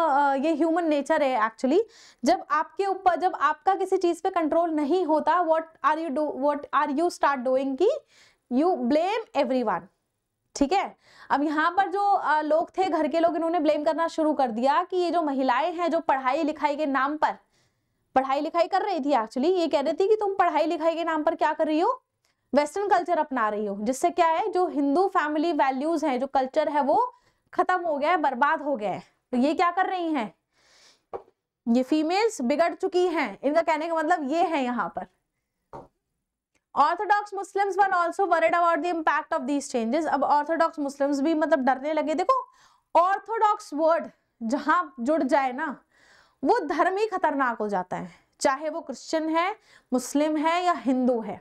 ये ह्यूमन नेचर है एक्चुअली जब आपके ऊपर जब आपका किसी चीज़ पे कंट्रोल नहीं होता what are you do what are you start doing की यू ब्लेम एवरी ठीक है अब यहाँ पर जो लोग थे घर के लोग इन्होंने ब्लेम करना शुरू कर दिया कि ये जो महिलाएं हैं जो पढ़ाई लिखाई के नाम पर पढ़ाई लिखाई कर रही थी एक्चुअली ये कह रही थी कि तुम पढ़ाई लिखाई के नाम पर क्या कर रही हो वेस्टर्न कल्चर अपना रही हो जिससे क्या है जो हिंदू फैमिली वैल्यूज हैं जो कल्चर है वो खत्म हो गया है बर्बाद हो गया है तो ये क्या कर रही हैं ये फीमेल्स बिगड़ चुकी हैं इनका कहने का मतलब ये है यहाँ पर orthodox Muslims were also worried about the impact of these changes अब ऑर्थोडॉक्स मुस्लिम्स भी मतलब डरने लगे देखो ऑर्थोडॉक्स वर्ड जहां जुड़ जाए ना वो धर्म ही खतरनाक हो जाता है चाहे वो क्रिश्चियन है मुस्लिम है या हिंदू है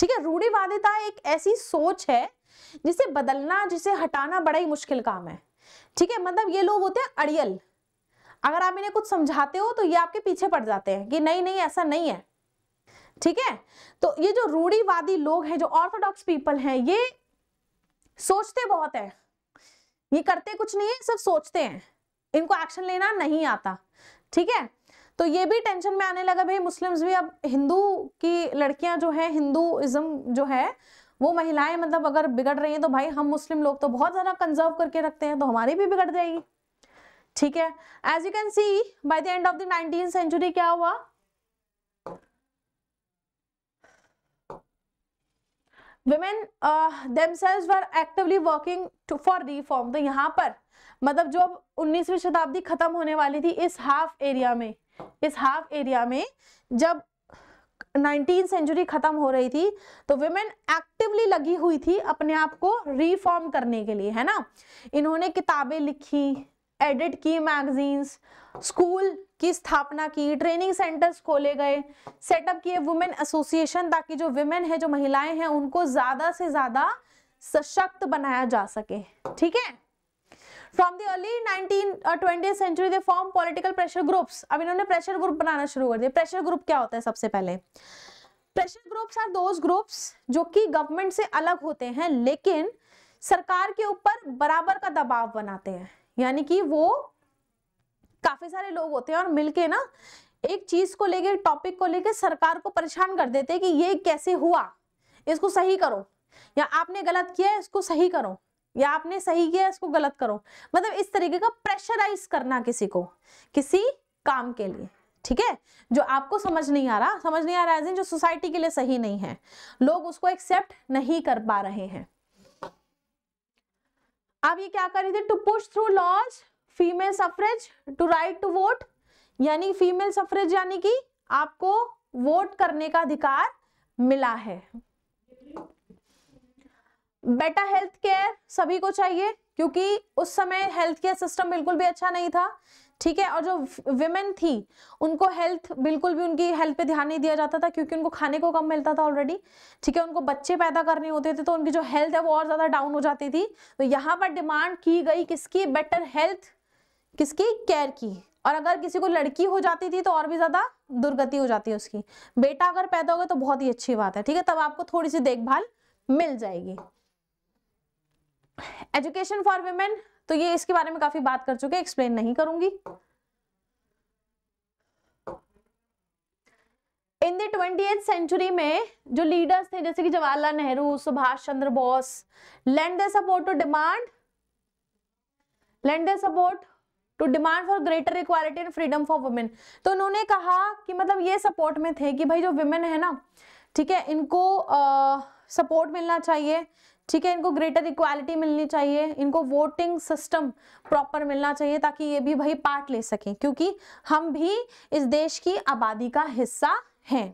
ठीक है रूढ़ीवादिता एक ऐसी सोच है जिसे बदलना जिसे हटाना बड़ा ही मुश्किल काम है ठीक है मतलब ये लोग होते हैं अड़ियल अगर आप इन्हें कुछ समझाते हो तो ये आपके पीछे पड़ जाते हैं कि नहीं नहीं ऐसा नहीं है ठीक है तो ये जो रूढ़ीवादी लोग हैं जो ऑर्थोडॉक्स पीपल हैं ये सोचते बहुत है ये करते कुछ नहीं है सिर्फ सोचते हैं इनको एक्शन लेना नहीं आता ठीक है तो ये भी टेंशन में आने लगा भाई मुस्लिम्स भी अब हिंदू की लड़कियां जो है हिंदूइज्म जो है वो महिलाएं मतलब अगर बिगड़ रही हैं तो भाई हम मुस्लिम लोग तो बहुत ज़्यादा कंजर्व करके रखते हैं तो हमारी भी बिगड़ जाएगी ठीक है as you can see by the end of the nineteen century क्या हुआ women uh, were actively working for reform तो यहाँ पर मतलब जो अब उन्नीसवीं शताब्दी खत्म होने वाली थी इस हाफ एरिया में इस हाफ एरिया में जब नाइनटीन सेंचुरी खत्म हो रही थी तो वेमेन एक्टिवली लगी हुई थी अपने आप को रिफॉर्म करने के लिए है ना इन्होंने किताबें लिखी एडिट की मैगजीन्स स्कूल की स्थापना की ट्रेनिंग सेंटर्स खोले गए सेटअप किए वुमेन एसोसिएशन ताकि जो वुमेन है जो महिलाएं हैं उनको ज़्यादा से ज़्यादा सशक्त बनाया जा सके ठीक है from the early nineteen twenty century they form political pressure groups अब इन्होंने प्रेशर ग्रुप बनाना शुरू कर दिया प्रेशर ग्रुप क्या होता है सबसे पहले pressure groups are those groups जो कि गवर्नमेंट से अलग होते हैं लेकिन सरकार के ऊपर बराबर का दबाव बनाते हैं यानी कि वो काफी सारे लोग होते हैं और मिलके ना एक चीज को लेके टॉपिक को लेके सरकार को परेशान कर देते हैं कि ये कैसे हुआ इसको सही करो या आपने गलत किया है इसको सही करो या आपने सही किया इसको गलत करो मतलब इस तरीके का प्रेशराइज करना किसी को किसी काम के लिए ठीक है जो आपको समझ नहीं आ रहा समझ नहीं आ रहा जो सोसाइटी के लिए सही नहीं है लोग उसको एक्सेप्ट नहीं कर पा रहे हैं आप ये क्या कर रहे थे to push through laws female suffrage to right to vote यानी फीमेल सफरेज यानी कि आपको वोट करने का अधिकार मिला है बेटा हेल्थ केयर सभी को चाहिए क्योंकि उस समय हेल्थ केयर सिस्टम बिल्कुल भी अच्छा नहीं था ठीक है और जो विमेन थी उनको हेल्थ बिल्कुल भी उनकी हेल्थ पे ध्यान नहीं दिया जाता था क्योंकि उनको खाने को कम मिलता था ऑलरेडी ठीक है उनको बच्चे पैदा करने होते थे तो उनकी जो हेल्थ है वो और ज़्यादा डाउन हो जाती थी तो यहाँ पर डिमांड की गई किसकी बेटर हेल्थ किसकी केयर की और अगर किसी को लड़की हो जाती थी तो और भी ज़्यादा दुर्गति हो जाती है उसकी बेटा अगर पैदा हो गया तो बहुत ही अच्छी बात है ठीक है तब आपको थोड़ी सी देखभाल मिल जाएगी एजुकेशन फॉर वुमेन तो ये इसके बारे में काफी बात कर चुके एक्सप्लेन नहीं करूंगी इन द एथ सेंचुरी में जो लीडर्स थे जैसे कि Jawaharlal Nehru Subhash Chandra Bose lend support to demand lend support to demand for greater equality and freedom for women तो उन्होंने कहा कि मतलब ये सपोर्ट में थे कि भाई जो वुमेन है ना ठीक है इनको सपोर्ट मिलना चाहिए ठीक है इनको ग्रेटर इक्वालिटी मिलनी चाहिए इनको वोटिंग सिस्टम प्रॉपर मिलना चाहिए ताकि ये भी भाई पार्ट ले सकें क्योंकि हम भी इस देश की आबादी का हिस्सा हैं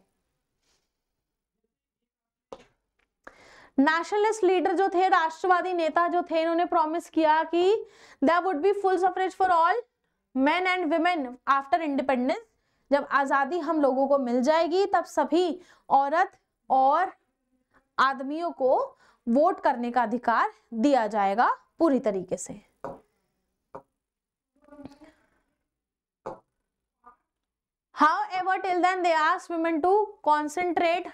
नेशनलिस्ट लीडर जो थे राष्ट्रवादी नेता जो थे इन्होंने प्रॉमिस किया कि they would be full suffrage for all man and women after independence जब आज़ादी हम लोगों को मिल जाएगी तब सभी औरत और आदमियों को वोट करने का अधिकार दिया जाएगा पूरी तरीके से however till then they ask women to concentrate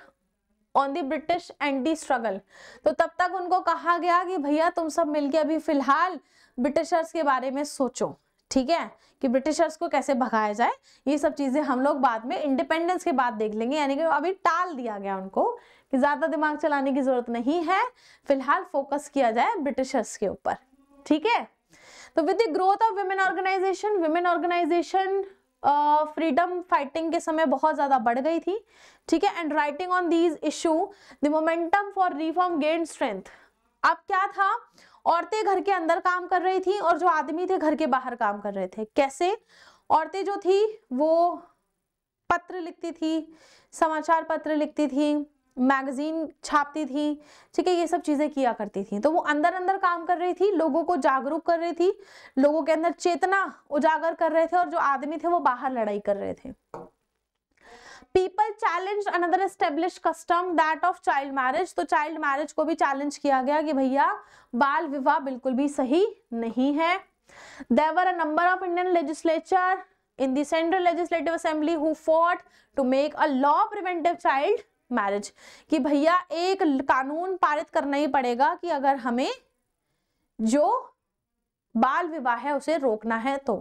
on the British anti struggle तो तब तक उनको कहा गया कि भैया तुम सब मिलके अभी फिलहाल ब्रिटिशर्स के बारे में सोचो ठीक है कि ब्रिटिशर्स को कैसे भगाया जाए ये सब चीज़ें हम लोग बाद में इंडिपेंडेंस के बाद देख लेंगे यानी कि अभी टाल दिया गया उनको कि ज़्यादा दिमाग चलाने की ज़रूरत नहीं है फिलहाल फोकस किया जाए ब्रिटिशर्स के ऊपर ठीक है तो with the growth of women organisation women organisation freedom uh, fighting के समय बहुत ज़्यादा बढ़ गई थी ठीक है and writing on these issue the momentum for reform gain strength अब क्या था औरतें घर के अंदर काम कर रही थी और जो आदमी थे घर के बाहर काम कर रहे थे कैसे औरतें जो थी वो पत्र लिखती थी समाचार पत्र लिखती थी मैगजीन छापती थी ठीक है ये सब चीज़ें किया करती थी तो वो अंदर अंदर काम कर रही थी लोगों को जागरूक कर रही थी लोगों के अंदर चेतना उजागर कर रहे थे और जो आदमी थे वो बाहर लड़ाई कर रहे थे people challenge another establish custom that of child marriage तो चाइल्ड मैरिज को भी चैलेंज किया गया कि भैया बाल विवाह बिल्कुल भी सही नहीं है there were a number of Indian legislature in the central legislative assembly who fought to make a law preventive child marriage कि भैया एक कानून पारित करना ही पड़ेगा कि अगर हमें जो बाल विवाह है उसे रोकना है तो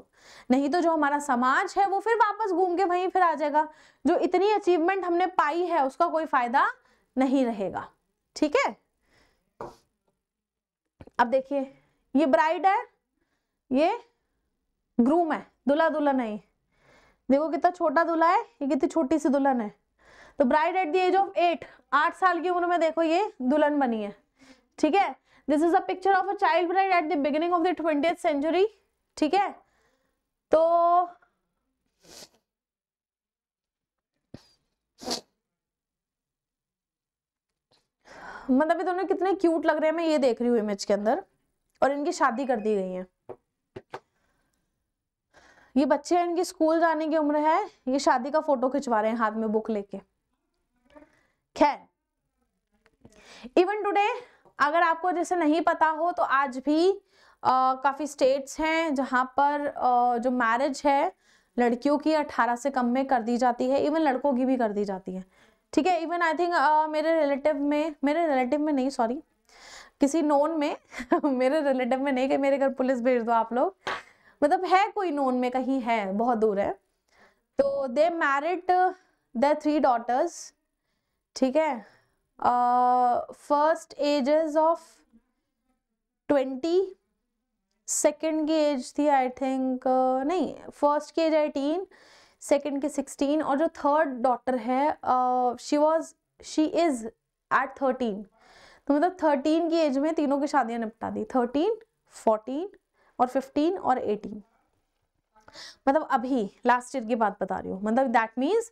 नहीं तो जो हमारा समाज है वो फिर वापस घूम के वहीं फिर आ जाएगा जो इतनी अचीवमेंट हमने पाई है उसका कोई फायदा नहीं रहेगा ठीक है अब देखिए ये ब्राइड है ये ग्रूम है दुला दुल्हन है देखो कितना छोटा दुल्हा है ये कितनी छोटी सी दुल्हन है तो bride at the age of eight आठ साल की उम्र में देखो ये दुल्हन बनी है ठीक है this is a picture of a child bride at the beginning of the twenty century ठीक है तो मतलब ये दोनों कितने क्यूट लग रहे हैं मैं ये देख रही हूँ इमेज के अंदर और इनकी शादी कर दी गई है ये बच्चे हैं इनकी स्कूल जाने की उम्र है ये शादी का फोटो खिंचवा रहे हैं हाथ में बुक लेके खैर इवन टुडे अगर आपको जैसे नहीं पता हो तो आज भी काफ़ी स्टेट्स हैं जहाँ पर आ, जो मैरिज है लड़कियों की 18 से कम में कर दी जाती है इवन लड़कों की भी कर दी जाती है ठीक है इवन आई थिंक मेरे रिलेटिव में मेरे रिलेटिव में नहीं सॉरी किसी नोन में <laughs> मेरे रिलेटिव में नहीं कि मेरे घर पुलिस भेज दो आप लोग मतलब है कोई नोन में कहीं है बहुत दूर है तो they married the three daughters ठीक है first ages of twenty second की एज थी आई थिंक uh, नहीं फर्स्ट की एज एटीन सेकेंड की सिक्सटीन और जो थर्ड डॉटर है she was she is at thirteen तो मतलब थर्टीन की एज में तीनों की शादियां निपटा दी थर्टीन फोर्टीन और फिफ्टीन और एटीन मतलब अभी लास्ट ईयर की बात बता रही हूँ मतलब दैट मीन्स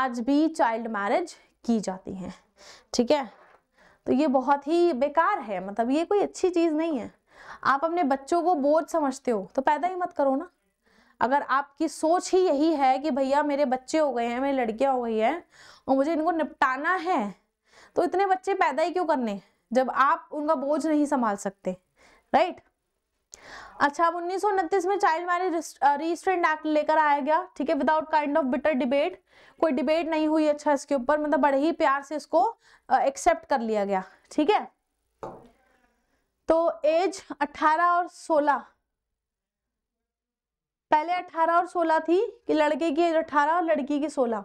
आज भी चाइल्ड मैरिज की जाती हैं ठीक है तो ये बहुत ही बेकार है मतलब ये कोई अच्छी चीज़ नहीं है आप अपने बच्चों को बोझ समझते हो तो पैदा ही मत करो ना अगर आपकी सोच ही यही है कि भैया मेरे बच्चे हो गए हैं मेरी लड़कियाँ हो गई हैं और मुझे इनको निपटाना है तो इतने बच्चे पैदा ही क्यों करने जब आप उनका बोझ नहीं संभाल सकते राइट अच्छा अब उन्नीस में चाइल्ड मैरिज रिस्ट्रेंट एक्ट लेकर आया गया ठीक है without kind of bitter debate कोई डिबेट नहीं हुई अच्छा इसके ऊपर मतलब बड़े ही प्यार से इसको एक्सेप्ट कर लिया गया ठीक है तो एज 18 और 16 पहले 18 और 16 थी कि लड़के की एज 18 और लड़की की 16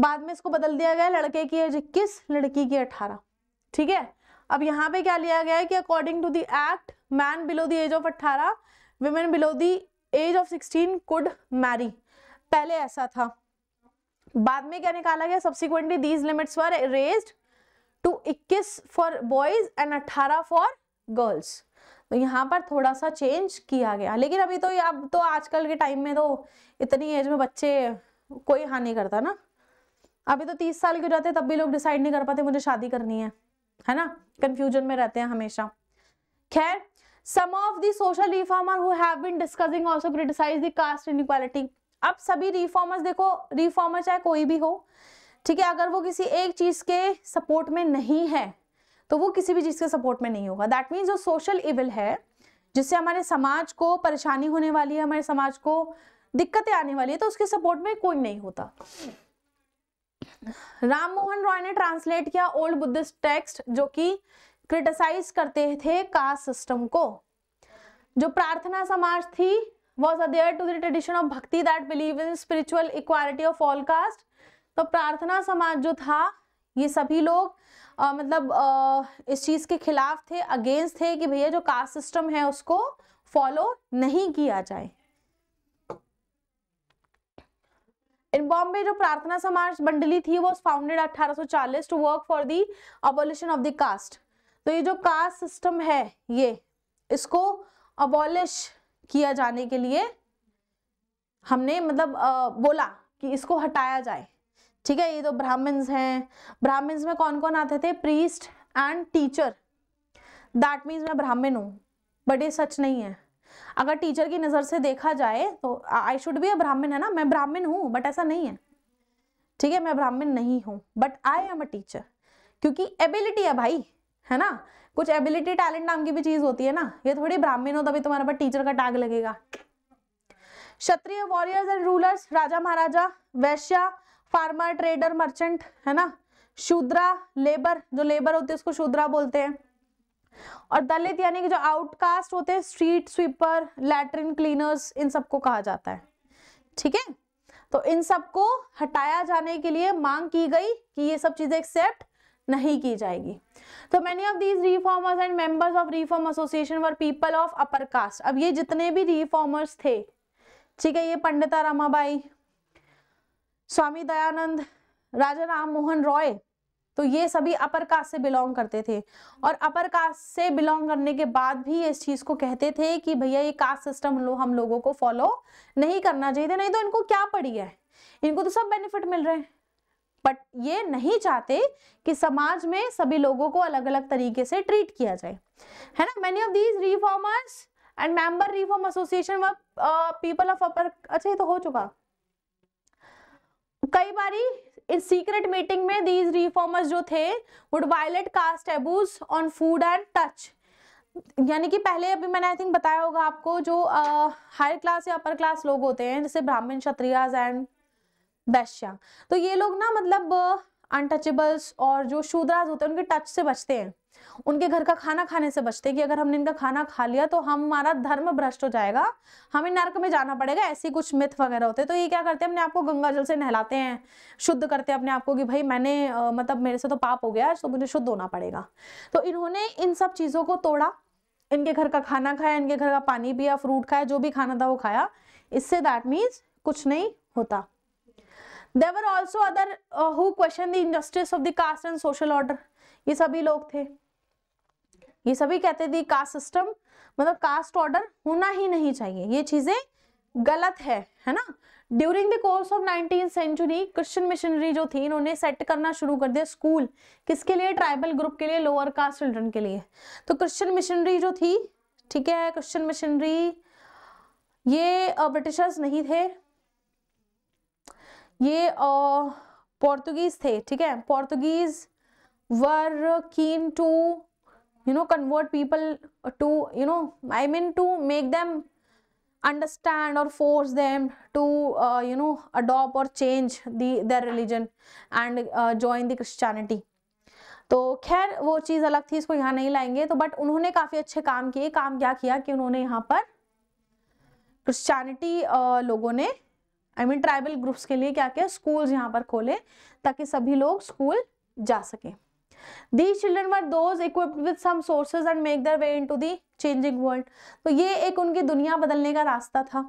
बाद में इसको बदल दिया गया लड़के की एज इक्कीस लड़की की अठारह ठीक है अब यहाँ पे क्या लिया गया है कि according to the act man below the age of अट्ठारह women below the age of sixteen could marry पहले ऐसा था बाद में क्या निकाला गया subsequently these limits were raise to इक्कीस फॉर बॉयज एंड अट्ठारह फॉर गर्ल्स तो यहाँ पर थोड़ा सा चेंज किया गया लेकिन अभी तो अब तो आजकल के टाइम में तो इतनी एज में बच्चे कोई हानि करता ना अभी तो तीस साल के हो जाते तब भी लोग डिसाइड नहीं कर पाते मुझे शादी करनी है है ना कंफ्यूजन में रहते हैं हमेशा खैर some of the social reformer who have been discussing also criticise the caste inequality अब सभी रिफॉर्मर्स देखो रिफॉर्मर चाहे कोई भी हो ठीक है अगर वो किसी एक चीज के सपोर्ट में नहीं है तो वो किसी भी चीज के सपोर्ट में नहीं होगा दैट मींस जो सोशल इविल है जिससे हमारे समाज को परेशानी होने वाली है हमारे समाज को दिक्कतें आने वाली है तो उसके सपोर्ट में कोई नहीं होता राममोहन रॉय ने ट्रांसलेट किया ओल्ड बुद्धिस्ट टेक्स्ट जो कि क्रिटिसाइज करते थे कास्ट सिस्टम को जो प्रार्थना समाज थी was adhere to the tradition of bhakti that believe in spiritual equality of all caste तो प्रार्थना समाज जो था ये सभी लोग आ, मतलब आ, इस चीज़ के खिलाफ थे अगेंस्ट थे कि भैया जो कास्ट सिस्टम है उसको फॉलो नहीं किया जाए इन बॉम्बे जो प्रार्थना समाज मंडली थी वो founded 1840 to work for the abolition of the caste तो ये जो कास्ट सिस्टम है ये इसको अबोलिश किया जाने के लिए हमने मतलब बोला कि इसको हटाया जाए ठीक है ये तो ब्राह्मण्स हैं ब्राह्मण्स में कौन कौन आते थे priest and teacher that means मैं ब्राह्मण हूँ बट ये सच नहीं है अगर टीचर की नज़र से देखा जाए तो आई शुड बी अ ब्राह्मण है ना मैं ब्राह्मण हूँ बट ऐसा नहीं है ठीक है मैं ब्राह्मण नहीं हूँ but I am a teacher क्योंकि एबिलिटी है भाई है ना कुछ एबिलिटी टैलेंट नाम की भी चीज़ होती है ना ये थोड़ी ब्राह्मण हो तभी तुम्हारे पास टीचर का टैग लगेगा क्षत्रिय वॉरियर्स एंड रूलर्स राजा महाराजा वैश्या फार्मर ट्रेडर मर्चेंट है ना शूद्रा लेबर जो लेबर होती है उसको शूद्रा बोलते हैं और दलित यानी कि जो आउटकास्ट होते हैं स्ट्रीट स्वीपर लैटरिन क्लीनर्स इन सबको कहा जाता है ठीक है तो इन सबको हटाया जाने के लिए मांग की गई कि ये सब चीजें एक्सेप्ट नहीं की जाएगी तो many of these reformers and members of reform association were people of upper caste अब ये जितने भी रिफॉर्मर्स थे ठीक है ये पंडिता रमाबाई स्वामी दयानंद राजा राम मोहन रॉय तो ये सभी अपर कास्ट से बिलोंग करते थे और अपर कास्ट से बिलोंग करने के बाद भी इस चीज़ को कहते थे कि भैया ये कास्ट सिस्टम लो हम लोगों को फॉलो नहीं करना चाहिए नहीं तो इनको क्या पड़ी है इनको तो सब बेनिफिट मिल रहे हैं बट ये नहीं चाहते कि समाज में सभी लोगों को अलग अलग तरीके से ट्रीट किया जाए है ना many of these reformers and member reform association people of upper अच्छा ये तो हो चुका कई बारी इन सीक्रेट मीटिंग में दीज रिफॉर्मर्स जो थे would violate caste abuse on food and touch यानी कि पहले अभी मैंने आई थिंक बताया होगा आपको जो हायर क्लास या अपर क्लास लोग होते हैं जैसे ब्राह्मण क्षत्रियाज एंड वैश्या तो ये लोग ना मतलब अनटचेबल्स और जो शूद्राज होते हैं उनके टच से बचते हैं उनके घर का खाना खाने से बचते कि अगर हमने इनका खाना खा लिया तो हमारा धर्म भ्रष्ट हो जाएगा हमें नर्क में जाना पड़ेगा ऐसी कुछ मिथ वगैरह होते तो ये क्या करते हैं अपने आपको गंगा जल से नहलाते हैं शुद्ध करते हैं अपने आप को कि भाई मैंने मतलब मेरे से तो पाप हो गया तो मुझे शुद्ध होना पड़ेगा तो इन्होंने इन सब चीज़ों को तोड़ा इनके घर का खाना खाया इनके घर का पानी पिया फ्रूट खाया जो भी खाना था वो खाया इससे दैट मीन्स कुछ नहीं होता There there were also other who question the injustice of the caste and social order. ये सभी लोग थे ये सभी कहते थे कास्ट सिस्टम मतलब कास्ट ऑर्डर होना ही नहीं चाहिए ये चीजें गलत है है ना during the course of nineteen century Christian missionary जो थी इन्होंने सेट करना शुरू कर दिया स्कूल किसके लिए ट्राइबल ग्रुप के लिए लोअर कास्ट चिल्ड्रन के लिए तो क्रिश्चियन मिशनरी जो थी ठीक है क्रिश्चियन मिशनरी ये ब्रिटिशर्स नहीं थे ये पोर्तुगीज थे ठीक है Portuguese were keen to you know convert people to you know i mean to make them understand or force them to uh, you know adopt or change the their religion and uh, join the christianity तो खैर वो चीज़ अलग थी इसको यहाँ नहीं लाएंगे तो बट उन्होंने काफ़ी अच्छे काम किए काम क्या किया कि उन्होंने यहाँ पर क्रिश्चियनिटी लोगों ने आई मीन ट्राइबल ग्रुप्स के लिए क्या किया स्कूल्स यहाँ पर खोले ताकि सभी लोग स्कूल जा सकें These children were those equipped with some sources and make their way into the changing world. तो ये एक उनकी दुनिया बदलने का रास्ता था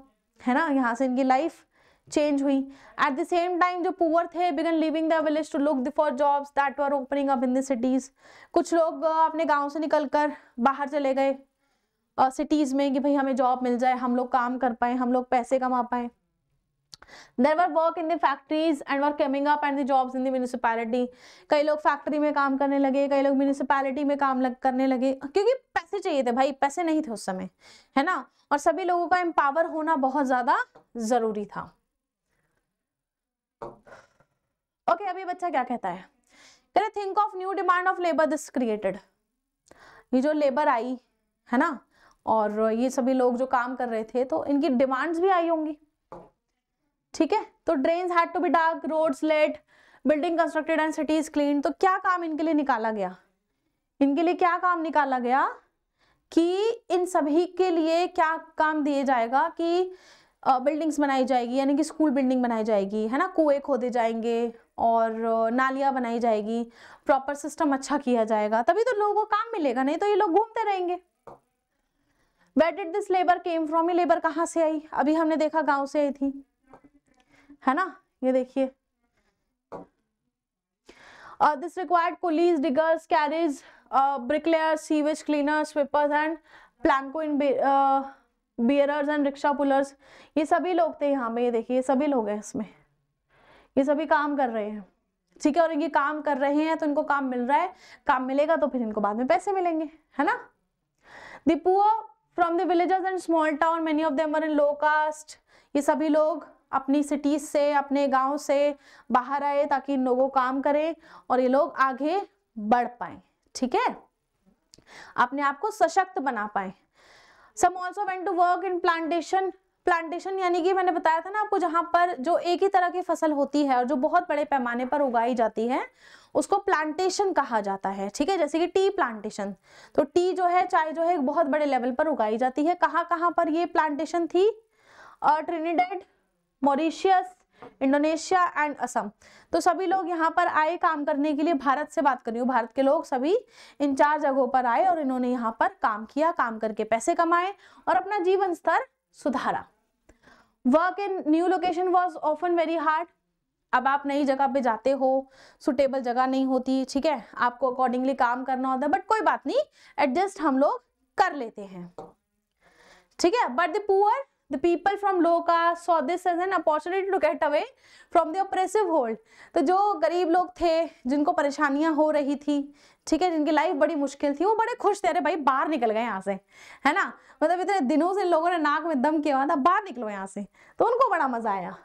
है ना यहाँ से इनकी लाइफ चेंज हुई एट द सेम टाइम जो पुअर थे began leaving the village to look for jobs that were opening up in the cities कुछ लोग अपने गाँव से निकल कर बाहर चले गए सिटीज़ में कि भाई हमें जॉब मिल जाए हम लोग काम कर पाए हम लोग पैसे कमा पाएँ there were work in the factories and were coming up and the jobs in the municipality कई लोग फैक्ट्री में काम करने लगे कई लोग म्यूनिसपैलिटी में काम लग करने लगे क्योंकि पैसे चाहिए थे भाई पैसे नहीं थे उस समय है ना और सभी लोगों का एम्पावर होना बहुत ज़्यादा ज़रूरी था ओके okay, अभी बच्चा क्या कहता है कहते think of new demand of labour this created ये जो लेबर आई है ना और ये सभी लोग जो काम कर रहे थे तो इनकी डिमांड्स भी आई होंगी ठीक है तो drain had to be dark road let building constructed and cities clean तो क्या काम इनके लिए निकाला गया इनके लिए क्या काम निकाला गया कि इन सभी के लिए क्या काम दिए जाएगा कि बिल्डिंग्स बनाई जाएगी यानी कि स्कूल बिल्डिंग बनाई जाएगी है ना कुएं खोदे जाएंगे और नालियां बनाई जाएगी प्रॉपर सिस्टम अच्छा किया जाएगा तभी तो लोगों को काम मिलेगा नहीं तो ये लोग घूमते रहेंगे wait it this labour came from ये लेबर कहाँ से आई अभी हमने देखा गाँव से आई थी है ना ये देखिए this required coolies diggers carriage bricklayer sewage cleaner sweepers and palanquin bearers and rickshaw pullers ये सभी लोग थे यहाँ पे ये देखिए ये सभी लोग हैं इसमें ये सभी काम कर रहे हैं ठीक है और ये काम कर रहे हैं तो इनको काम मिल रहा है काम मिलेगा तो फिर इनको बाद में पैसे मिलेंगे है ना the from the villages and small town many of them were in low caste ये सभी लोग अपनी सिटीज से अपने गांव से बाहर आए ताकि इन लोगों काम करें और ये लोग आगे बढ़ पाए ठीक है अपने आप को सशक्त बना पाए some also went to work in plantation plantation यानी कि मैंने बताया था ना आपको जहां पर जो एक ही तरह की फसल होती है और जो बहुत बड़े पैमाने पर उगाई जाती है उसको प्लांटेशन कहा जाता है ठीक है जैसे कि टी प्लांटेशन तो टी जो है चाय जो है बहुत बड़े लेवल पर उगाई जाती है कहाँ कहाँ पर ये प्लांटेशन थी uh, Mauritius Indonesia and Assam तो सभी लोग यहाँ पर आए काम करने के लिए भारत से बात कर रही हूँ भारत के लोग सभी इन चार जगहों पर आए और इन्होंने यहाँ पर काम किया काम करके पैसे कमाए और अपना जीवन स्तर सुधारा work in new location was often very hard अब आप नई जगह पे जाते हो सुटेबल जगह नहीं होती ठीक है आपको अकॉर्डिंगली काम करना होता है बट कोई बात नहीं एडजस्ट हम लोग कर लेते हैं ठीक है but the poor the people from low caste saw this as an opportunity to get away from the oppressive hold तो जो गरीब लोग थे जिनको परेशानियां हो रही थी ठीक है जिनकी लाइफ बड़ी मुश्किल थी वो बड़े खुश थे अरे भाई बाहर निकल गए यहाँ से है ना मतलब इतने दिनों से इन लोगों ने नाक में दम किया हुआ था बाहर निकलो यहाँ से तो उनको बड़ा मजा आया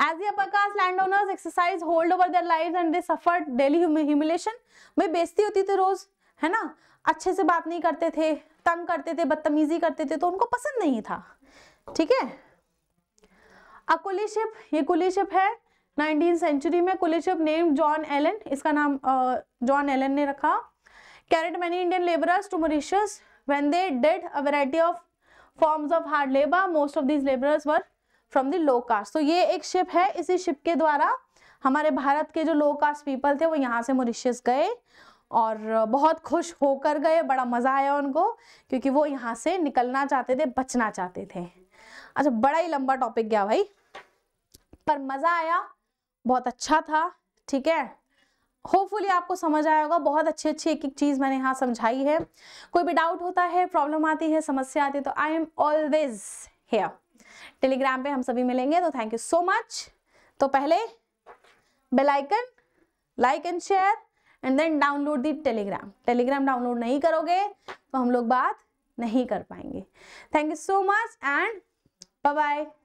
As the upper caste landowners exercised hold over their lives and they suffered daily humiliation, भाई बेइज्जती होती थी रोज है ना अच्छे से बात नहीं करते थे तंग करते थे बदतमीजी करते थे तो उनको पसंद नहीं था ठीक है अब कुलीशिप ये कुलीशिप है नाइनटीन सेंचुरी में कुलीशिप नेम जॉन एलन इसका नाम जॉन एलन ने रखा carried many Indian labourers to Mauritius when they did a variety of forms of hard labour most of these laborers were from the low caste तो ये एक शिप है इसी शिप के द्वारा हमारे भारत के जो लो कास्ट पीपल थे वो यहाँ से मोरिशियस गए और बहुत खुश होकर गए बड़ा मज़ा आया उनको क्योंकि वो यहाँ से निकलना चाहते थे बचना चाहते थे अच्छा बड़ा ही लंबा टॉपिक गया भाई पर मज़ा आया बहुत अच्छा था ठीक है होपफुली आपको समझ आया होगा बहुत अच्छी अच्छी एक एक चीज़ मैंने यहाँ समझाई है कोई भी डाउट होता है प्रॉब्लम आती है समस्या आती है तो I am always here Telegram पे हम सभी मिलेंगे तो थैंक यू सो मच तो पहले bell icon like and share and then download the Telegram Telegram download नहीं करोगे तो हम लोग बात नहीं कर पाएंगे thank you so much and Bye bye.